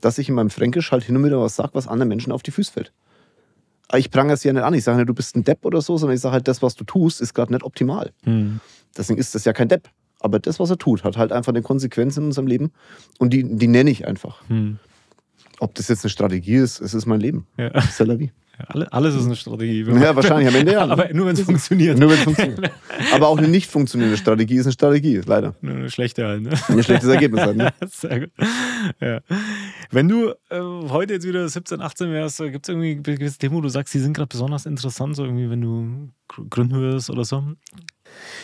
dass ich in meinem Fränkisch halt hin und wieder was sage, was anderen Menschen auf die Füße fällt. Ah, ich prangere es ja nicht an. Ich sage nicht, du bist ein Depp oder so, sondern ich sage halt, das, was du tust, ist gerade nicht optimal. Hm. Deswegen ist das ja kein Depp. Aber das, was er tut, hat halt einfach eine Konsequenz in unserem Leben. Und die, die nenne ich einfach. Hm. Ob das jetzt eine Strategie ist, es ist mein Leben. Ja. C'est la vie. Alle, alles ist eine Strategie. Ja, wahrscheinlich am Ende ja. Aber nur wenn es funktioniert. Nur wenn es funktioniert. Aber auch eine nicht funktionierende Strategie ist eine Strategie, leider. Nur eine schlechte halt. Ne? Ein schlechtes Ergebnis halt. Ne? [LAUGHS] Sehr gut. Ja. Wenn du äh, heute jetzt wieder 17, 18 wärst, gibt es irgendwie ein gewisses Thema, wo du sagst, die sind gerade besonders interessant, so irgendwie, wenn du Gründen wirst oder so?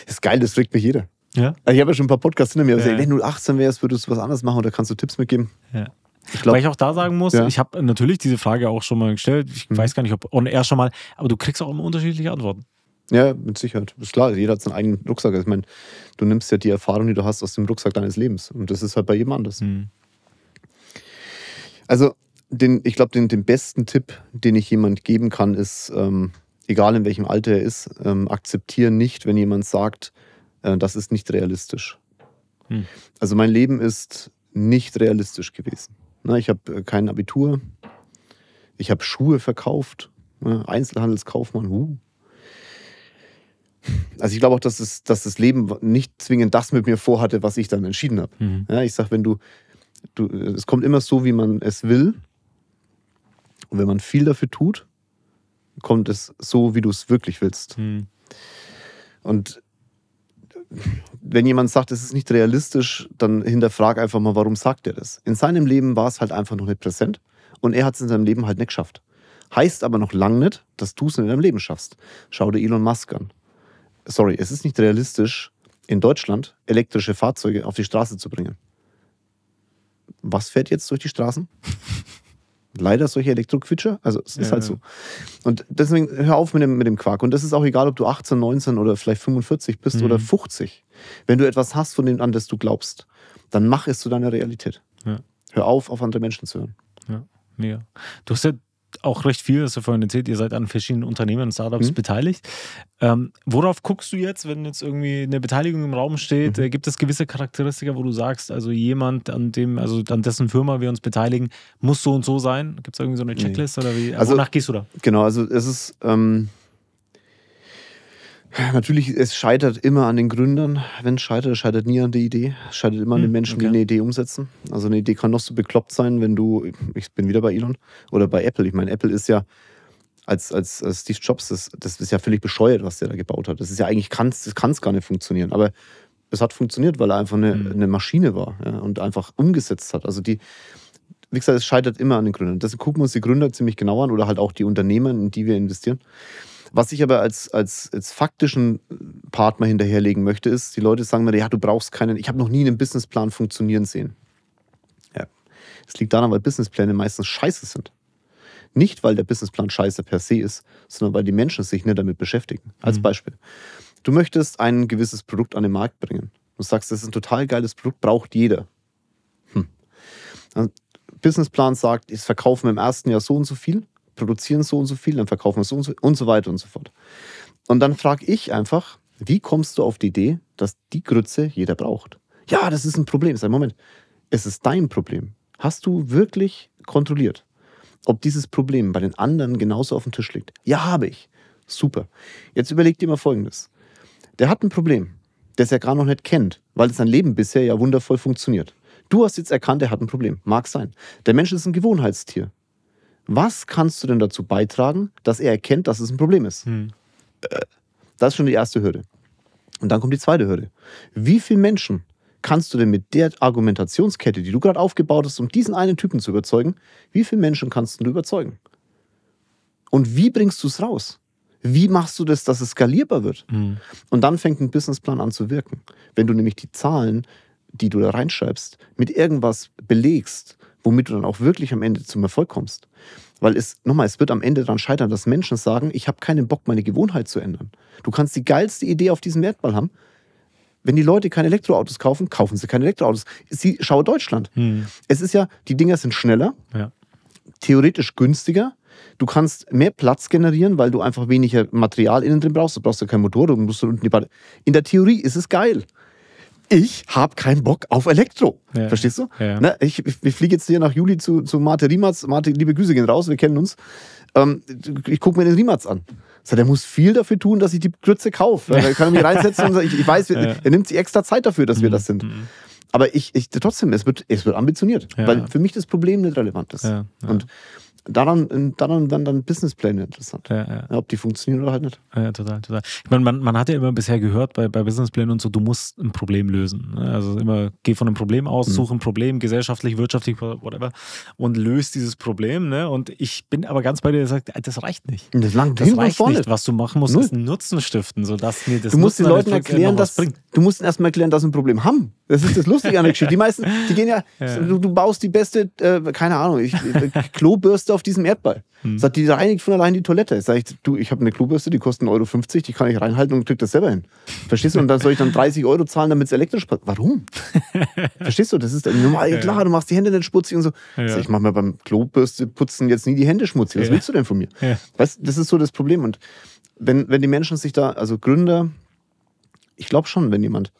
Das ist geil, das fragt mich jeder. Ja? ich habe ja schon ein paar Podcasts hinter mir. Also, ja. Gesagt, wenn du 18 wärst, würdest du was anderes machen oder kannst du Tipps mitgeben? Ja. Ich glaub, Weil ich auch da sagen muss, ja. ich habe natürlich diese Frage auch schon mal gestellt. Ich mhm. weiß gar nicht, ob on air schon mal, aber du kriegst auch immer unterschiedliche Antworten. Ja, mit Sicherheit. Ist klar, jeder hat seinen eigenen Rucksack. Also ich meine, du nimmst ja die Erfahrung, die du hast, aus dem Rucksack deines Lebens. Und das ist halt bei jedem anders. Mhm. Also, den, ich glaube, den, den besten Tipp, den ich jemand geben kann, ist, ähm, egal in welchem Alter er ist, ähm, akzeptieren nicht, wenn jemand sagt, äh, das ist nicht realistisch. Hm. Also mein Leben ist nicht realistisch gewesen. Na, ne, ich habe äh, kein Abitur. Ich habe Schuhe verkauft. Ne? Einzelhandelskaufmann. Uh. Also ich glaube auch, dass, es, dass das Leben nicht zwingend das mit mir vorhatte, was ich dann entschieden habe. Mhm. Ja, ich sage, wenn du, du, äh, es kommt immer so, wie man es will. Und wenn man viel dafür tut, kommt es so, wie du es wirklich willst. Mhm. Und wenn jemand sagt, es ist nicht realistisch, dann hinterfrag einfach mal, warum sagt er das? In seinem Leben war es halt einfach noch nicht präsent und er hat es in seinem Leben halt nicht geschafft. Heißt aber noch lange nicht, dass du es in deinem Leben schaffst. Schau dir Elon Musk an. Sorry, es ist nicht realistisch, in Deutschland elektrische Fahrzeuge auf die Straße zu bringen. Was fährt jetzt durch die Straßen? leider solche Elektroquitsche. Also es ist ja, halt so. Und deswegen hör auf mit dem, mit dem Quark. Und das ist auch egal, ob du 18, 19 oder vielleicht 45 bist mhm. oder 50. Wenn du etwas hast, von dem an das du glaubst, dann mach es zu deiner Realität. Ja. Hör auf, auf andere Menschen zu hören. Ja, mega. Du hast ja auch recht viel, hast du vorhin erzählt, ihr seid an verschiedenen Unternehmen und Startups mhm. beteiligt. Ähm, worauf guckst du jetzt, wenn jetzt irgendwie eine Beteiligung im Raum steht? Mhm. Äh, gibt es gewisse Charakteristika, wo du sagst, also jemand, an dem, also an dessen Firma wir uns beteiligen, muss so und so sein? Gibt es irgendwie so eine Checklist nee. oder wie? Also, also, Wonach gehst du da? Genau, also es ist. Ähm Natürlich, es scheitert immer an den Gründern. Wenn es scheitert, es scheitert nie an der Idee. Es scheitert immer hm, an den hm, Menschen, okay. die eine Idee umsetzen. Also eine Idee kann noch so bekloppt sein, wenn du, ich bin wieder bei Elon oder bei Apple. Ich meine, Apple ist ja als, als, als Steve Jobs, das, das ist ja völlig bescheuert, was der da gebaut hat. Das ist ja eigentlich, kann's, das kann es gar nicht funktionieren. Aber es hat funktioniert, weil er einfach eine, hm. eine Maschine war ja, und einfach umgesetzt hat. Also die, wie gesagt, es scheitert immer an den Gründern. Deswegen gucken wir uns die Gründer ziemlich genau an oder halt auch die Unternehmen, in die wir investieren. Was ich aber als, als, als faktischen äh, Partner hinterherlegen möchte, ist, die Leute sagen mir, ja, du brauchst keinen, ich habe noch nie einen Businessplan funktionieren sehen. Ja. Das liegt daran, weil Businesspläne meistens scheiße sind. Nicht, weil der Businessplan scheiße per se ist, sondern weil die Menschen sich nicht damit beschäftigen. Als mhm. Beispiel. Du möchtest ein gewisses Produkt an den Markt bringen. Du sagst, das ist ein total geiles Produkt, braucht jeder. Hm. Also, Businessplan sagt, ich verkaufe im ersten Jahr so und so viel produzieren so und so viel, dann verkaufen wir so und so und so weiter und so fort. Und dann frage ich einfach, wie kommst du auf die Idee, dass die Grütze jeder braucht? Ja, das ist ein Problem. Sag, Moment, es ist dein Problem. Hast du wirklich kontrolliert, ob dieses Problem bei den anderen genauso auf dem Tisch liegt? Ja, habe ich. Super. Jetzt überleg dir mal Folgendes. Der hat ein Problem, das er gar noch nicht kennt, weil sein Leben bisher ja wundervoll funktioniert. Du hast jetzt erkannt, er hat ein Problem. Mag sein. Der Mensch ist ein Gewohnheitstier. Was kannst du denn dazu beitragen, dass er erkennt, dass es ein Problem ist? Hm. Äh, das ist schon die erste Hürde. Und dann kommt die zweite Hürde. Wie viele Menschen kannst du denn mit der Argumentationskette, die du gerade aufgebaut hast, um diesen einen Typen zu überzeugen, wie viele Menschen kannst du überzeugen? Und wie bringst du es raus? Wie machst du das, dass es skalierbar wird? Mhm. Und dann fängt ein Businessplan an zu wirken. Wenn du nämlich die Zahlen, die du da reinschreibst, mit irgendwas belegst, womit du dann auch wirklich am Ende zum Erfolg kommst. Weil es, nochmal, es wird am Ende daran scheitern, dass Menschen sagen, ich habe keinen Bock, meine Gewohnheit zu ändern. Du kannst die geilste Idee auf diesem Erdball haben. Wenn die Leute keine Elektroautos kaufen, kaufen sie keine Elektroautos. Sie, schau Deutschland. Hm. Es ist ja, die Dinger sind schneller, ja. theoretisch günstiger. Du kannst mehr Platz generieren, weil du einfach weniger Material innen drin brauchst. Du brauchst ja kein Motor, du musst unten die Batterie. In der Theorie ist es geil ich habe keinen Bock auf Elektro. Ja. Verstehst du? Ja. Ne? Ich, ich fliege jetzt hier nach Juli zu, zu Marte Riematz. Marte, liebe Grüße gehen raus, wir kennen uns. Ähm, ich gucke mir den Riematz an. Sagt, er muss viel dafür tun, dass ich die Grütze kaufe. [LAUGHS] Er kann mich reinsetzen und sagen, ich, ich weiß, ja. er nimmt sich extra Zeit dafür, dass wir das mhm. sind. Mhm. Aber ich, ich trotzdem, es wird, es wird ambitioniert, weil für mich das Problem nicht relevant ist. Und daran, daran werden dann Businesspläne interessant. Ja, ja. Ob die funktionieren oder halt nicht. Ja, total, total. Ich meine, man, man hat ja immer bisher gehört bei, bei Businessplänen und so, du musst ein Problem lösen. Ne? Also immer, geh von einem Problem aus, mhm. suche ein Problem, gesellschaftlich, wirtschaftlich, whatever, und löst dieses Problem. Ne? Und ich bin aber ganz bei dir, der sagt, das reicht nicht. Das, das reicht nicht. Was du machen musst, Null. ist einen Nutzen stiften, sodass mir das Du musst den Leuten erklären, dass, bringt du musst erstmal erklären, dass sie ein Problem haben. Das ist das Lustige an der Geschichte. Die meisten, die gehen ja, ja. Du, du, baust die beste, äh, keine Ahnung, ich, äh, Klobürste auf diesem Erdball. Hm. Sagt, die reinigt von allein die Toilette. Sag ich, du, ich habe eine Klobürste, die kostet 1,50 Euro, die kann ich reinhalten und krieg das selber hin. Verstehst du? Und dann soll ich dann 30 Euro zahlen, damit es elektrisch passt. Warum? [LAUGHS] Verstehst du? Das ist normal, ja, klar, du machst die Hände nicht schmutzig und so. Ja. Sag, ich mach mir beim Klobürste putzen jetzt nie die Hände schmutzig. Was willst du denn von mir? Weißt, das ist so das Problem. Und wenn, wenn die Menschen sich da, also Gründer, ich glaube schon, wenn jemand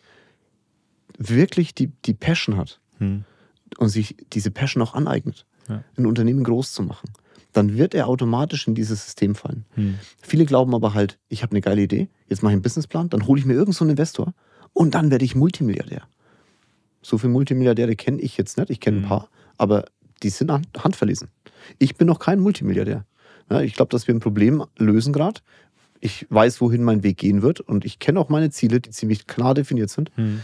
wirklich die, die Passion hat hm. und sich diese Passion auch aneignet, ja. ein Unternehmen groß zu machen, dann wird er automatisch in dieses System fallen. Hm. Viele glauben aber halt, ich habe eine geile Idee, jetzt mache ich einen Businessplan, dann hole ich mir irgendeinen so Investor und dann werde ich Multimilliardär. So viele Multimilliardäre kenne ich jetzt nicht, ich kenne ein hm. paar, aber die sind handverlesen. Ich bin noch kein Multimilliardär. Ja, ich glaube, dass wir ein Problem lösen gerade, ich weiß, wohin mein Weg gehen wird und ich kenne auch meine Ziele, die ziemlich klar definiert sind. Hm.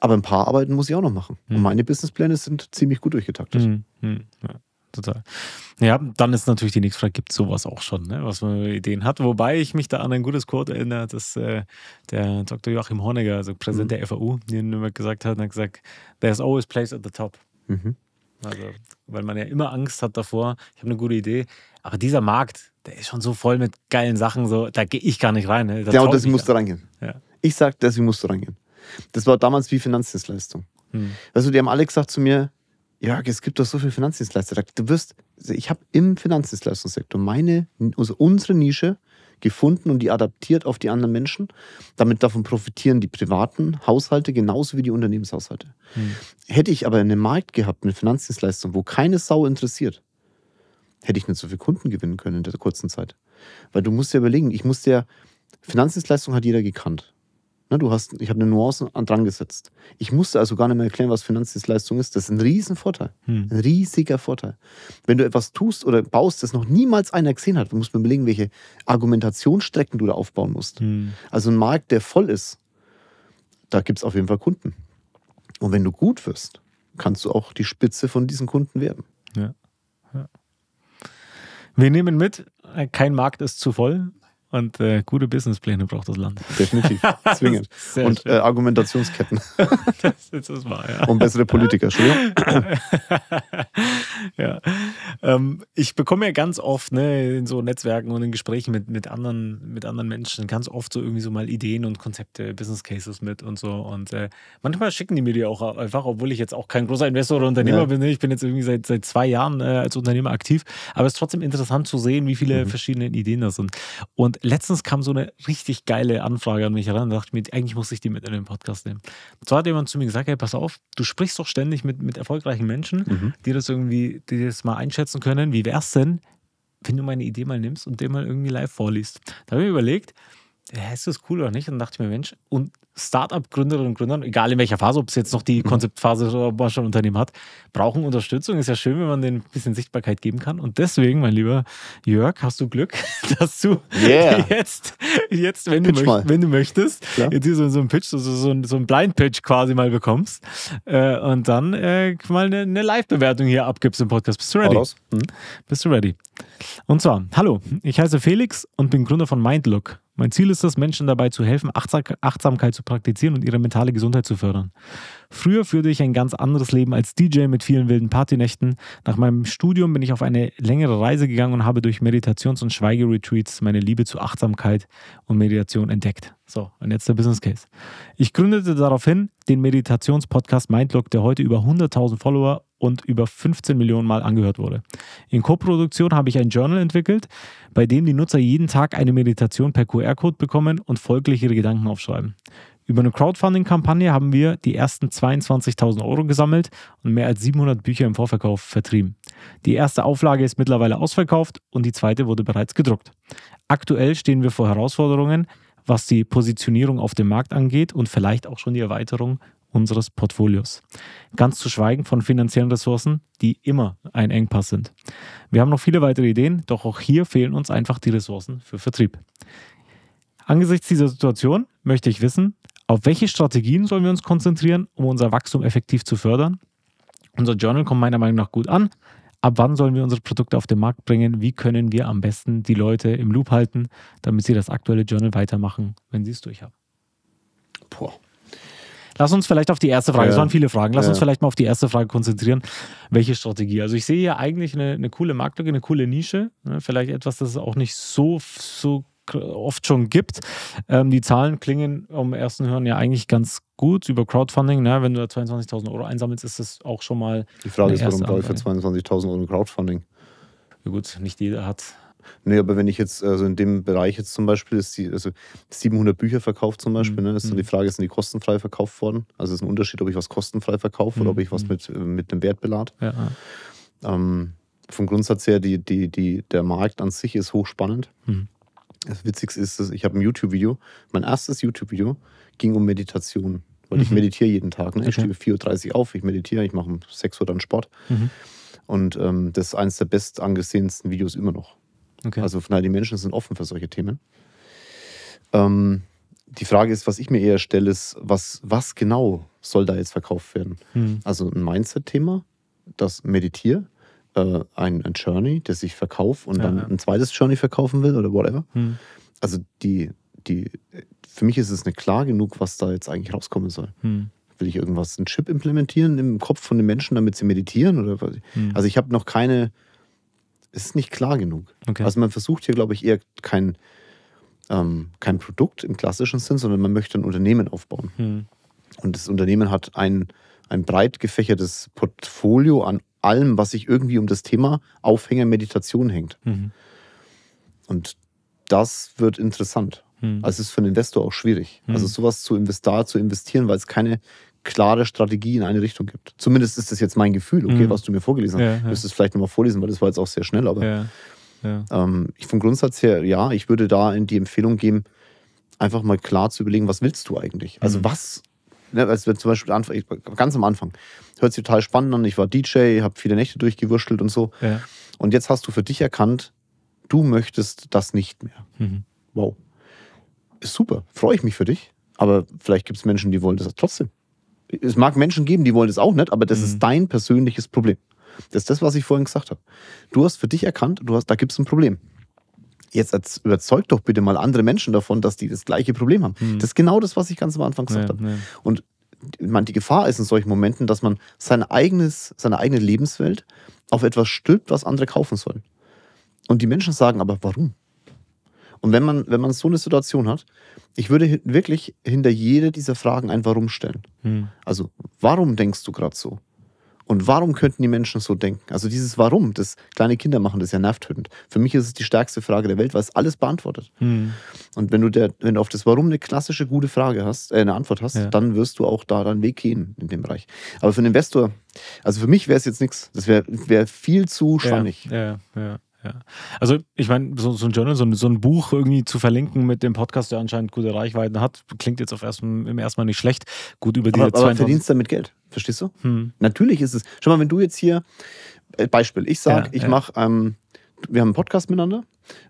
Aber ein paar Arbeiten muss ich auch noch machen. Hm. Und meine Businesspläne sind ziemlich gut durchgetaktet. Hm. hm. Ja, total. Ja, dann ist natürlich die nächste Frage, gibt es sowas auch schon, ne? was man Ideen hat? Wobei ich mich da an ein gutes Quote erinnere, dass äh, der Dr. Joachim Horniger, also Präsident mhm. der FAU, den Nürnberg gesagt hat, hat gesagt, there's always place at the top. Mhm. Also, weil man ja immer Angst hat davor, ich habe eine gute Idee, aber dieser Markt, der ist schon so voll mit geilen Sachen, so, da gehe ich gar nicht rein. Ne? Da ja, und deswegen musst du reingehen. Ja. Ich sag, deswegen musst du reingehen. Das war damals wie Finanzdienstleistung. Hm. Weißt die haben alle gesagt zu mir, ja, es gibt doch so viele Finanzdienstleister. Du wirst, also ich habe im Finanzdienstleistungssektor meine, also unsere Nische gefunden und die adaptiert auf die anderen Menschen. Damit davon profitieren die privaten Haushalte genauso wie die Unternehmenshaushalte. Hm. Hätte ich aber einen Markt gehabt mit Finanzdienstleistungen, wo keine Sau interessiert, hätte ich nicht so viele Kunden gewinnen können in der kurzen Zeit. Weil du musst dir überlegen, ich musste ja, Finanzdienstleistung hat jeder gekannt. du hast, ich habe eine Nuance dran gesetzt. Ich musste also gar nicht mehr erklären, was Finanzdienstleistung ist. Das ist ein Riesenvorteil. Hm. Ein riesiger Vorteil. Wenn du etwas tust oder baust, das noch niemals einer gesehen hat, du musst mir überlegen, welche Argumentationsstrecken du da aufbauen musst. Hm. Also ein Markt, der voll ist, da gibt es auf jeden Fall Kunden. Und wenn du gut wirst, kannst du auch die Spitze von diesen Kunden werden. Ja. ja. Wir nehmen mit, kein Markt ist zu voll. Und äh, gute Businesspläne braucht das Land. Definitiv. [LAUGHS] Zwingend. Und äh, Argumentationsketten. das, [LAUGHS] [LAUGHS] das ist wahr, ja. Und bessere Politiker, Entschuldigung. ja. Ähm, ich bekomme ja ganz oft ne, in so Netzwerken und in Gesprächen mit, mit, anderen, mit anderen Menschen ganz oft so irgendwie so mal Ideen und Konzepte, Business Cases mit und so. Und äh, manchmal schicken die mir die auch einfach, obwohl ich jetzt auch kein großer Investor oder Unternehmer ja. bin. Ne? Ich bin jetzt irgendwie seit, seit zwei Jahren äh, als Unternehmer aktiv. Aber es ist trotzdem interessant zu sehen, wie viele mhm. verschiedene Ideen da sind. Und letztens kam so eine richtig geile Anfrage an mich heran und dachte mir, eigentlich muss ich die mit in den Podcast nehmen. Und zwar hat jemand zu mir gesagt, hey, pass auf, du sprichst doch ständig mit, mit erfolgreichen Menschen, mhm. die das irgendwie, die das mal einschätzen können. Wie wär's denn, wenn du meine Idee mal nimmst und den mal irgendwie live vorliest? Da habe ich mir überlegt, ja, ist das cool oder nicht? Und dann dachte ich mir, Mensch, und Startup-Gründerinnen und Gründern, egal in welcher Phase, ob es jetzt noch die mhm. Konzeptphase oder ob man schon ein Unternehmen hat, brauchen Unterstützung. Ist ja schön, wenn man denen ein bisschen Sichtbarkeit geben kann. Und deswegen, mein lieber Jörg, hast du Glück, [LAUGHS] dass du yeah. [LAUGHS] jetzt, jetzt wenn, du möcht, wenn du möchtest, ja. jetzt so, so einen Pitch, so, so, einen, so einen Blind-Pitch quasi mal bekommst äh, und dann äh, mal eine, eine Live-Bewertung hier abgibst im Podcast. Bist du ready? Hm? Bist du ready? Und zwar, hallo, ich heiße Felix und bin Gründer von MindLook. Mein Ziel ist es, Menschen dabei zu helfen, Achtsamkeit zu praktizieren und ihre mentale Gesundheit zu fördern. Früher führte ich ein ganz anderes Leben als DJ mit vielen wilden Partynächten. Nach meinem Studium bin ich auf eine längere Reise gegangen und habe durch Meditations- und Schweigeretreats meine Liebe zu Achtsamkeit und Meditation entdeckt. So, und jetzt der Business Case. Ich gründete daraufhin den Meditationspodcast Mindlock, der heute über 100.000 Follower und über 15 Millionen Mal angehört wurde. In Koproduktion habe ich ein Journal entwickelt, bei dem die Nutzer jeden Tag eine Meditation per QR-Code bekommen und folglich ihre Gedanken aufschreiben. Über eine Crowdfunding-Kampagne haben wir die ersten 22.000 Euro gesammelt und mehr als 700 Bücher im Vorverkauf vertrieben. Die erste Auflage ist mittlerweile ausverkauft und die zweite wurde bereits gedruckt. Aktuell stehen wir vor Herausforderungen, was die Positionierung auf dem Markt angeht und vielleicht auch schon die Erweiterung unseres Portfolios. Ganz zu schweigen von finanziellen Ressourcen, die immer ein Engpass sind. Wir haben noch viele weitere Ideen, doch auch hier fehlen uns einfach die Ressourcen für Vertrieb. Angesichts dieser Situation möchte ich wissen, auf welche Strategien sollen wir uns konzentrieren, um unser Wachstum effektiv zu fördern? Unser Journal kommt meiner Meinung nach gut an. Ab wann sollen wir unsere Produkte auf den Markt bringen? Wie können wir am besten die Leute im Loop halten, damit sie das aktuelle Journal weitermachen, wenn sie es durchhaben? Boah. Lass uns vielleicht auf die erste Frage, es ja. waren viele Fragen, lass ja. uns vielleicht mal auf die erste Frage konzentrieren. Welche Strategie? Also ich sehe hier eigentlich eine, eine coole Marktlücke, eine coole Nische, ne? vielleicht etwas, das auch nicht so, so oft schon gibt. Ähm, die Zahlen klingen am ersten Hören ja eigentlich ganz gut über Crowdfunding. Ne? Wenn du da 22.000 Euro einsammelst, ist das auch schon mal. Die Frage ist, warum brauche ich für 22.000 Euro Crowdfunding? Ja, gut, nicht jeder hat Nee, aber wenn ich jetzt, also in dem Bereich jetzt zum Beispiel, ist die, also 700 Bücher verkauft zum Beispiel, mhm, ne, ist dann mhm. die Frage, sind die kostenfrei verkauft worden? Also ist ein Unterschied, ob ich was kostenfrei verkaufe oder mhm, ob ich was mit, mit einem Wert belad. Ja. Ähm, vom Grundsatz her, die, die, die, der Markt an sich ist hochspannend. Mhm. Das Witzigste ist, dass ich habe ein YouTube-Video. Mein erstes YouTube-Video ging um Meditation. Weil mhm. ich meditiere jeden Tag. Ne? Ich okay. stehe 4.30 Uhr auf, ich meditiere, ich mache um 6 Uhr dann Sport. Mhm. Und ähm, das ist eines der best angesehensten Videos immer noch. Okay. Also von daher, die Menschen sind offen für solche Themen. Ähm, die Frage ist, was ich mir eher stelle, ist, was, was genau soll da jetzt verkauft werden? Mhm. Also ein Mindset-Thema, das meditiere, äh, ein, ein Journey, das sich verkauft und ja, dann ja. ein zweites Journey verkaufen will oder whatever. Hm. Also die, die, für mich ist es nicht klar genug, was da jetzt eigentlich rauskommen soll. Hm. Will ich irgendwas, einen Chip implementieren im Kopf von den Menschen, damit sie meditieren? Oder was? Hm. Also ich habe noch keine, es ist nicht klar genug. Okay. Also man versucht hier, glaube ich, eher kein, ähm, kein Produkt im klassischen Sinn, sondern man möchte ein Unternehmen aufbauen. Hm. Und das Unternehmen hat ein, ein breit gefächertes Portfolio an allem, was sich irgendwie um das Thema Aufhänger Meditation hängt. Mhm. Und das wird interessant. Mhm. Also es ist für einen Investor auch schwierig. Mhm. Also sowas zu investar, zu investieren, weil es keine klare Strategie in eine Richtung gibt. Zumindest ist das jetzt mein Gefühl, okay, mhm. was du mir vorgelesen hast. Ja, ja. Du müsstest es vielleicht nochmal vorlesen, weil das war jetzt auch sehr schnell, aber ja, ja. Ähm, ich vom Grundsatz her, ja, ich würde da in die Empfehlung geben, einfach mal klar zu überlegen, was willst du eigentlich? Also mhm. was ne, als zum Beispiel ganz am Anfang, hört sich total spannend an, ich war DJ, habe viele Nächte durchgewurschtelt und so. Ja. Und jetzt hast du für dich erkannt, du möchtest das nicht mehr. Mhm. Wow. Ist super, freue ich mich für dich. Aber vielleicht gibt es Menschen, die wollen das halt trotzdem. Es mag Menschen geben, die wollen das auch nicht, aber das mhm. ist dein persönliches Problem. Das ist das, was ich vorhin gesagt habe. Du hast für dich erkannt, du hast, da gibt es ein Problem jetzt überzeugt doch bitte mal andere Menschen davon, dass die das gleiche Problem haben. Mhm. Das ist genau das, was ich ganz am Anfang gesagt ja, habe. Ja. Und man, die Gefahr ist in solchen Momenten, dass man sein eigenes, seine eigene Lebenswelt auf etwas stülpt, was andere kaufen sollen. Und die Menschen sagen aber, warum? Und wenn man, wenn man so eine Situation hat, ich würde wirklich hinter jede dieser Fragen ein Warum stellen. Hm. Also, warum denkst du gerade so? Und warum könnten die Menschen so denken? Also dieses Warum, das kleine Kinder machen, das ist ja nervtötend. Für mich ist es die stärkste Frage der Welt, weil es alles beantwortet. Mhm. Und wenn du, der, wenn du auf das Warum eine klassische gute Frage hast, äh, eine Antwort hast, ja. dann wirst du auch da deinen Weg gehen in dem Bereich. Aber für einen Investor, also für mich wäre es jetzt nichts. Das wäre wär viel zu schwammig. ja, ja. ja. Ja. Also ich meine, so, so, ein Journal, so, so, ein Buch irgendwie zu verlinken mit dem Podcast, der anscheinend gute Reichweiten hat, klingt jetzt auf ersten, im ersten Mal nicht schlecht. Gut über diese aber, aber verdienst damit Geld. Verstehst du? Hm. Natürlich ist es. Schau mal, wenn du jetzt hier, äh, Beispiel, ich sage, ja, ich ja. mache, ähm, wir haben einen Podcast miteinander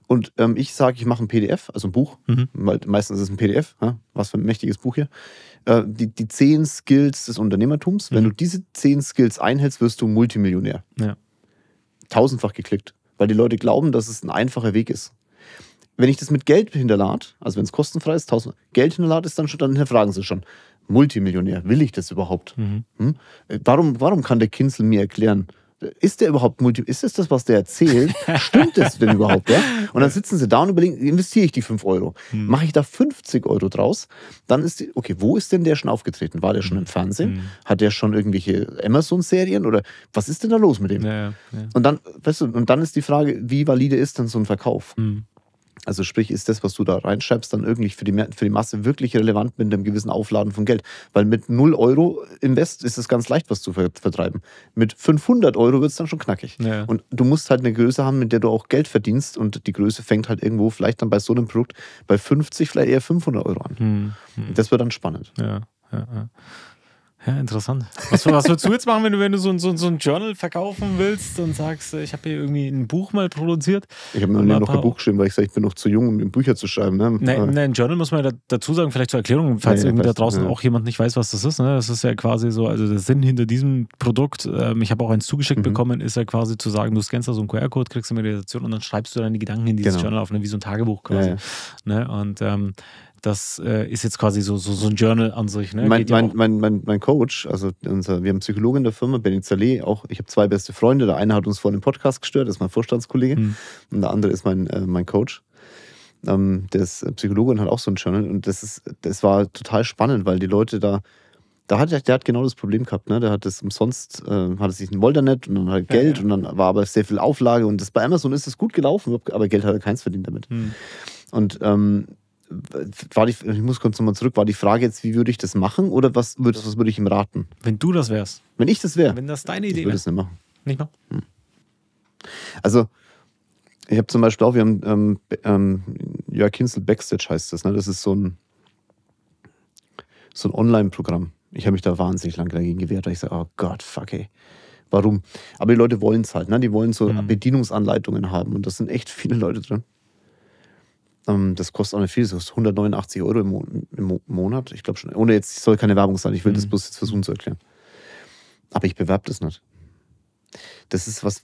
und ähm, ich sage, ich mache ein PDF, also ein Buch, mhm. weil meistens ist es ein PDF, ja? was für ein mächtiges Buch hier. Äh, die, die zehn Skills des Unternehmertums, mhm. wenn du diese zehn Skills einhältst, wirst du Multimillionär. Ja. Tausendfach geklickt, weil die Leute glauben, dass es ein einfacher Weg ist. Wenn ich das mit Geld hinterlade, also wenn es kostenfrei ist, 1000 Geld hinterlade, ist dann schon, dann hinterfragen sie schon. Multimillionär. Will ich das überhaupt? Mhm. Hm? Äh, warum, warum kann der Kinzel mir erklären, äh, ist der überhaupt Multi? Ist das das, was der erzählt? [LAUGHS] Stimmt das denn überhaupt? Ja? Und dann sitzen sie da und überlegen, investiere ich die 5 Euro? Hm. Mache ich da 50 Euro draus? Dann ist die, okay, wo ist denn der schon aufgetreten? War der schon im mhm. Fernsehen? Hm. Hat der schon irgendwelche Amazon-Serien? Oder was ist denn da los mit dem? Ja, ja. Und, dann, weißt du, und dann ist die Frage, wie valide ist denn so ein Verkauf? Hm. Also sprich, ist das, was du da reinschreibst, dann irgendwie für die, für die Masse wirklich relevant mit einem gewissen Aufladen von Geld. Weil mit 0 Euro Invest ist es ganz leicht, was zu vertreiben. Mit 500 Euro wird es dann schon knackig. Ja. Und du musst halt eine Größe haben, mit der du auch Geld verdienst. Und die Größe fängt halt irgendwo vielleicht dann bei so einem Produkt bei 50, vielleicht eher 500 Euro an. Hm, hm. Das wird dann spannend. Ja, ja, ja. Ja, interessant. Was, was würdest du jetzt machen, wenn du, wenn du so, so, so ein Journal verkaufen willst und sagst, äh, ich habe hier irgendwie ein Buch mal produziert? Ich habe mir noch ein Buch geschrieben, weil ich sage, ich bin noch zu jung, um Bücher zu schreiben. Ne? Nein, nein, ein Journal muss man ja dazu sagen, vielleicht zur Erklärung, falls nee, irgendwie da draußen ja. auch jemand nicht weiß, was das ist. Ne? Das ist ja quasi so, also der Sinn hinter diesem Produkt, ähm, ich habe auch eins zugeschickt mhm. bekommen, ist ja quasi zu sagen, du scannst da so einen QR-Code, kriegst eine Meditation und dann schreibst du deine Gedanken in dieses genau. Journal auf, ne? wie so ein Tagebuch quasi. Ja, ne? Und ähm, das äh, ist jetzt quasi so, so, so ein Journal an sich. Ne? Mein, mein, mein, mein, mein Coach, also unser, wir haben Psychologen in der Firma, Benny Zaleh, auch ich habe zwei beste Freunde. Der eine hat uns vor einem Podcast gestört, das ist mein Vorstandskollege, mhm. und der andere ist mein, äh, mein Coach. Ähm, der ist äh, Psychologe und hat auch so ein Journal. Und das, ist, das war total spannend, weil die Leute da da hat, der hat genau das Problem gehabt, ne? Der hat das umsonst, äh, hat es nicht ein Woldernet und dann hat er Geld ja, ja. und dann war aber sehr viel Auflage und das bei Amazon ist es gut gelaufen, aber Geld hat er keins verdient damit. Hm. Und ähm, war die, ich muss kurz nochmal zurück, war die Frage jetzt, wie würde ich das machen oder was, würdest, was würde ich ihm raten? Wenn du das wärst. Wenn ich das wäre. Wenn das deine Idee wäre. Ich würde es nicht machen. Nicht machen? Hm. Also, ich habe zum Beispiel auch, wir haben ähm, ähm, Jörg Kinzel Backstage heißt das, ne? Das ist so ein, so ein Online-Programm. Ich habe mich da wahnsinnig lange dagegen gewehrt, weil ich sage, oh Gott, fuck ey. Warum? Aber die Leute wollen es halt, ne? Die wollen so mhm. Bedienungsanleitungen haben und da sind echt viele Leute drin. Ähm, das kostet auch nicht viel, das kostet 189 Euro im, Mo im Monat. Ich glaube schon. Ohne jetzt, soll keine Werbung sein, ich will mhm. das bloß jetzt versuchen zu erklären. Aber ich bewerbe das nicht. Das ist was.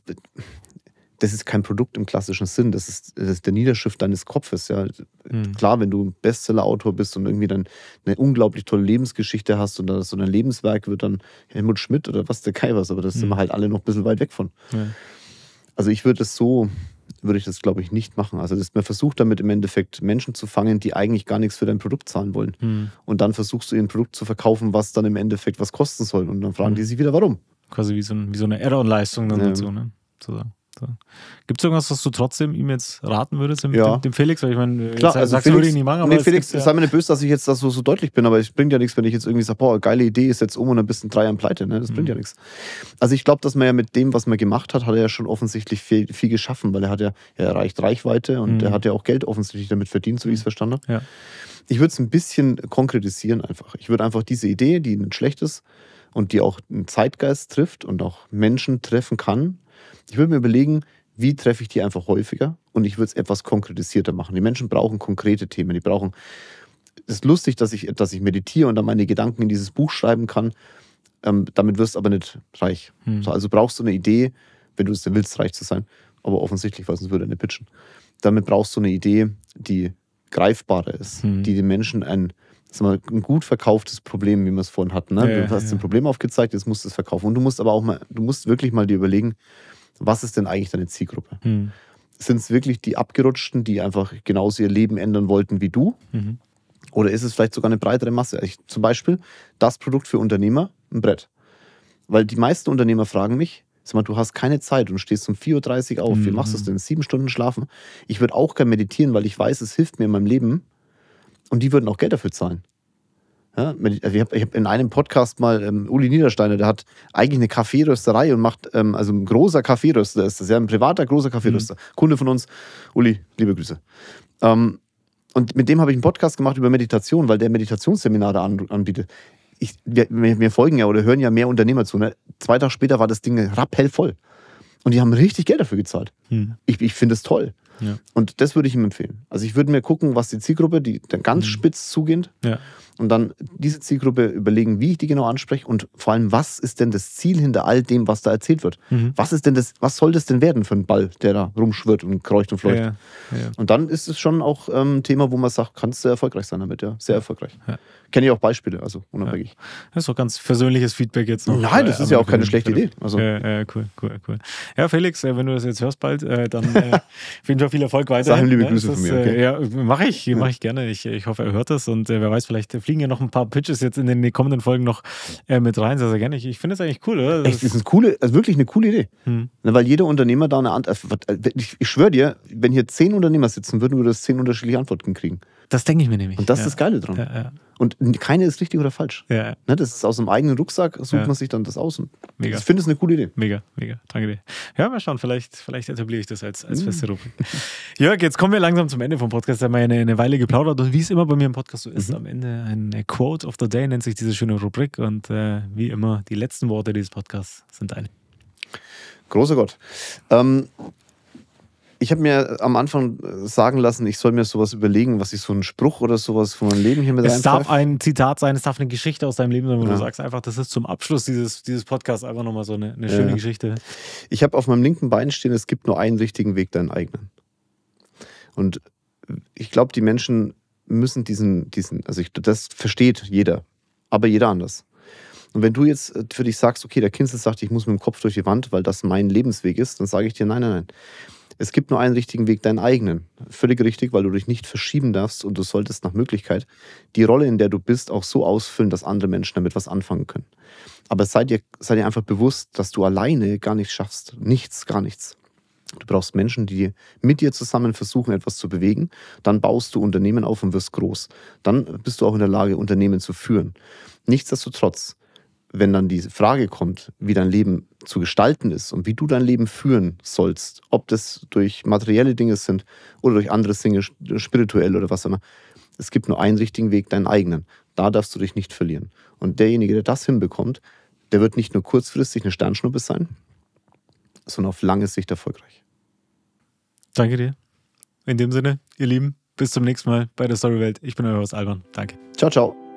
Das ist kein Produkt im klassischen Sinn. Das ist, das ist der Niederschrift deines Kopfes. Ja. Mhm. Klar, wenn du ein Bestseller-Autor bist und irgendwie dann eine unglaublich tolle Lebensgeschichte hast und so ein Lebenswerk wird dann Helmut Schmidt oder was der Kai was, aber das mhm. sind wir halt alle noch ein bisschen weit weg von. Ja. Also ich würde es so würde ich das, glaube ich, nicht machen. Also man versucht damit im Endeffekt Menschen zu fangen, die eigentlich gar nichts für dein Produkt zahlen wollen. Mhm. Und dann versuchst du ihr ein Produkt zu verkaufen, was dann im Endeffekt was kosten soll. Und dann fragen mhm. die sich wieder, warum. Quasi wie so, ein, wie so eine Add-on-Leistung dann ja. dazu, ne? Sozusagen. Gibt es irgendwas, was du trotzdem ihm jetzt raten würdest, dem, ja. dem, dem Felix? Weil ich meine, Klar, also sagst Felix, du, nicht machen, aber nee, Felix, ja sei mir nicht böse, dass ich jetzt das so, so deutlich bin, aber es bringt ja nichts, wenn ich jetzt irgendwie sage, boah, geile Idee, ist jetzt um und dann bist du in drei Jahren pleite. Ne? Das mhm. bringt ja mhm. nichts. Also ich glaube, dass man ja mit dem, was man gemacht hat, hat er ja schon offensichtlich viel, viel geschaffen, weil er hat ja, er erreicht Reichweite und mhm. er hat ja auch Geld offensichtlich damit verdient, so wie ich es mhm. verstanden habe. Ja. Ich würde es ein bisschen konkretisieren einfach. Ich würde einfach diese Idee, die nicht schlecht ist und die auch einen Zeitgeist trifft und auch Menschen treffen kann, ich würde mir überlegen, wie treffe ich die einfach häufiger und ich würde es etwas konkretisierter machen. Die Menschen brauchen konkrete Themen, die brauchen. Es ist lustig, dass ich, dass ich meditiere und dann meine Gedanken in dieses Buch schreiben kann. Ähm, damit wirst du aber nicht reich. Hm. Also brauchst du eine Idee, wenn du es denn willst, reich zu sein. Aber offensichtlich, weil sonst würde er nicht pitchen. Damit brauchst du eine Idee, die greifbarer ist, hm. die den Menschen ein, ist mal ein gut verkauftes Problem, wie wir es vorhin hatten. Ne? Ja, du hast ja. ein Problem aufgezeigt, jetzt musst du es verkaufen. Und du musst aber auch mal, du musst wirklich mal dir überlegen, was ist denn eigentlich deine Zielgruppe? Hm. Sind es wirklich die Abgerutschten, die einfach genauso ihr Leben ändern wollten wie du? Mhm. Oder ist es vielleicht sogar eine breitere Masse? Ich, zum Beispiel das Produkt für Unternehmer, ein Brett. Weil die meisten Unternehmer fragen mich, sag mal, du hast keine Zeit und stehst um 4.30 Uhr auf. Mhm. Wie machst du es mhm. denn? Sieben Stunden schlafen. Ich würde auch gerne meditieren, weil ich weiß, es hilft mir in meinem Leben und die würden auch Geld dafür zahlen. Ja, also ich habe hab in einem Podcast mal ähm, Uli Niedersteiner, der hat eigentlich eine Kaffeerösterei und macht, ähm, also ein großer Kaffeeröster ist das, ja, ein privater großer Kaffeeröster. Mhm. Kunde von uns, Uli, liebe Grüße. Ähm, und mit dem habe ich einen Podcast gemacht über Meditation, weil der Meditationsseminare an, anbietet. Ich, wir, wir, folgen ja oder hören ja mehr Unternehmer zu. Ne? Zwei Tage später war das Ding rappellvoll. Und die haben richtig Geld dafür gezahlt. Mhm. Ich, ich finde es toll. Ja. Und das würde ich ihm empfehlen. Also ich würde mir gucken, was die Zielgruppe, die dann ganz mhm. spitz zugeht, ja und dann diese Zielgruppe überlegen, wie ich die genau anspreche und vor allem, was ist denn das Ziel hinter all dem, was da erzählt wird? Mhm. Was ist denn das, was soll das denn werden für einen Ball, der da rumschwirrt und kreucht und fleucht? Ja, ja. Und dann ist es schon auch ein ähm, Thema, wo man sagt, kannst du erfolgreich sein damit, ja, sehr erfolgreich. Ja. Kenne ich auch Beispiele, also unabhängig. Das ist doch ganz persönliches Feedback jetzt noch. Nein, das äh, ist ja auch keine schlechte Idee. Also. Ja, cool, cool, cool. Ja, Felix, äh, wenn du das jetzt hörst bald, äh, dann äh, [LAUGHS] auf jeden Fall viel Erfolg weiter. Sag liebe ne? Grüße das, von mir. Okay? Äh, ja, mache ich, mache ich gerne. Ich, ich hoffe, er hört das und äh, wer weiß, vielleicht fliegen ja noch ein paar Pitches jetzt in den kommenden Folgen noch äh, mit rein. Sehr, sehr gerne. Ich, ich finde es eigentlich cool, oder? Das Echt, ist eine coole, also wirklich eine coole Idee. Hm. Na, weil jeder Unternehmer da eine Antwort. Äh, äh, ich, ich schwöre dir, wenn hier zehn Unternehmer sitzen würden, würde es zehn unterschiedliche Antworten kriegen. Das denke ich mir nämlich. Und das ja. ist das Geile dran. Ja, ja. Und keine ist richtig oder falsch. Ja. Ne, das ist aus dem eigenen Rucksack, sucht man sich dann das aus. Und mega. Ich finde es eine coole Idee. Mega, mega. Danke dir. Ja, mal schauen, vielleicht, vielleicht etabliere ich das als, als mm. feste Rubrik. [LAUGHS] Jörg, jetzt kommen wir langsam zum Ende vom Podcast. Da haben wir eine, eine Weile geplaudert und wie es immer bei mir im Podcast so ist, mhm. am Ende ein Quote of the Day nennt sich diese schöne Rubrik. Und äh, wie immer, die letzten Worte dieses Podcasts sind deine. Großer Gott. Ähm, ich habe mir am Anfang äh, sagen lassen, ich soll mir sowas überlegen, was ich so einen Spruch oder sowas von meinem Leben hier mit Es reinpfeife. darf ein Zitat sein, es darf eine Geschichte aus deinem Leben sein, wo ja. du sagst einfach, das ist zum Abschluss dieses, dieses Podcasts einfach nochmal so eine, eine schöne Geschichte. Ich habe auf meinem linken Bein stehen, es gibt nur einen richtigen Weg, deinen eigenen. Und ich glaube, die Menschen müssen diesen, diesen also ich, das versteht jeder, aber jeder anders. Und wenn du jetzt äh, für dich sagst, okay, der Kinzel sagt, ich muss mit dem Kopf durch die Wand, weil das mein Lebensweg ist, dann sage ich dir, nein, nein, nein. Es gibt nur einen richtigen Weg, deinen eigenen. Völlig richtig, weil du dich nicht verschieben darfst und du solltest nach Möglichkeit die Rolle, in der du bist, auch so ausfüllen, dass andere Menschen damit was anfangen können. Aber sei dir, sei dir einfach bewusst, dass du alleine gar nichts schaffst. Nichts, gar nichts. Du brauchst Menschen, die mit dir zusammen versuchen, etwas zu bewegen. Dann baust du Unternehmen auf und wirst groß. Dann bist du auch in der Lage, Unternehmen zu führen. Nichtsdestotrotz, wenn dann die Frage kommt, wie dein Leben zu gestalten ist und wie du dein Leben führen sollst, ob das durch materielle Dinge sind oder durch andere Dinge, spirituell oder was auch immer, es gibt nur einen richtigen Weg, deinen eigenen. Da darfst du dich nicht verlieren. Und derjenige, der das hinbekommt, der wird nicht nur kurzfristig eine Sternschnuppe sein, sondern auf lange Sicht erfolgreich. Danke dir. In dem Sinne, ihr Lieben, bis zum nächsten Mal bei der Storywelt. Ich bin euer Horst Alban. Danke. Ciao, ciao.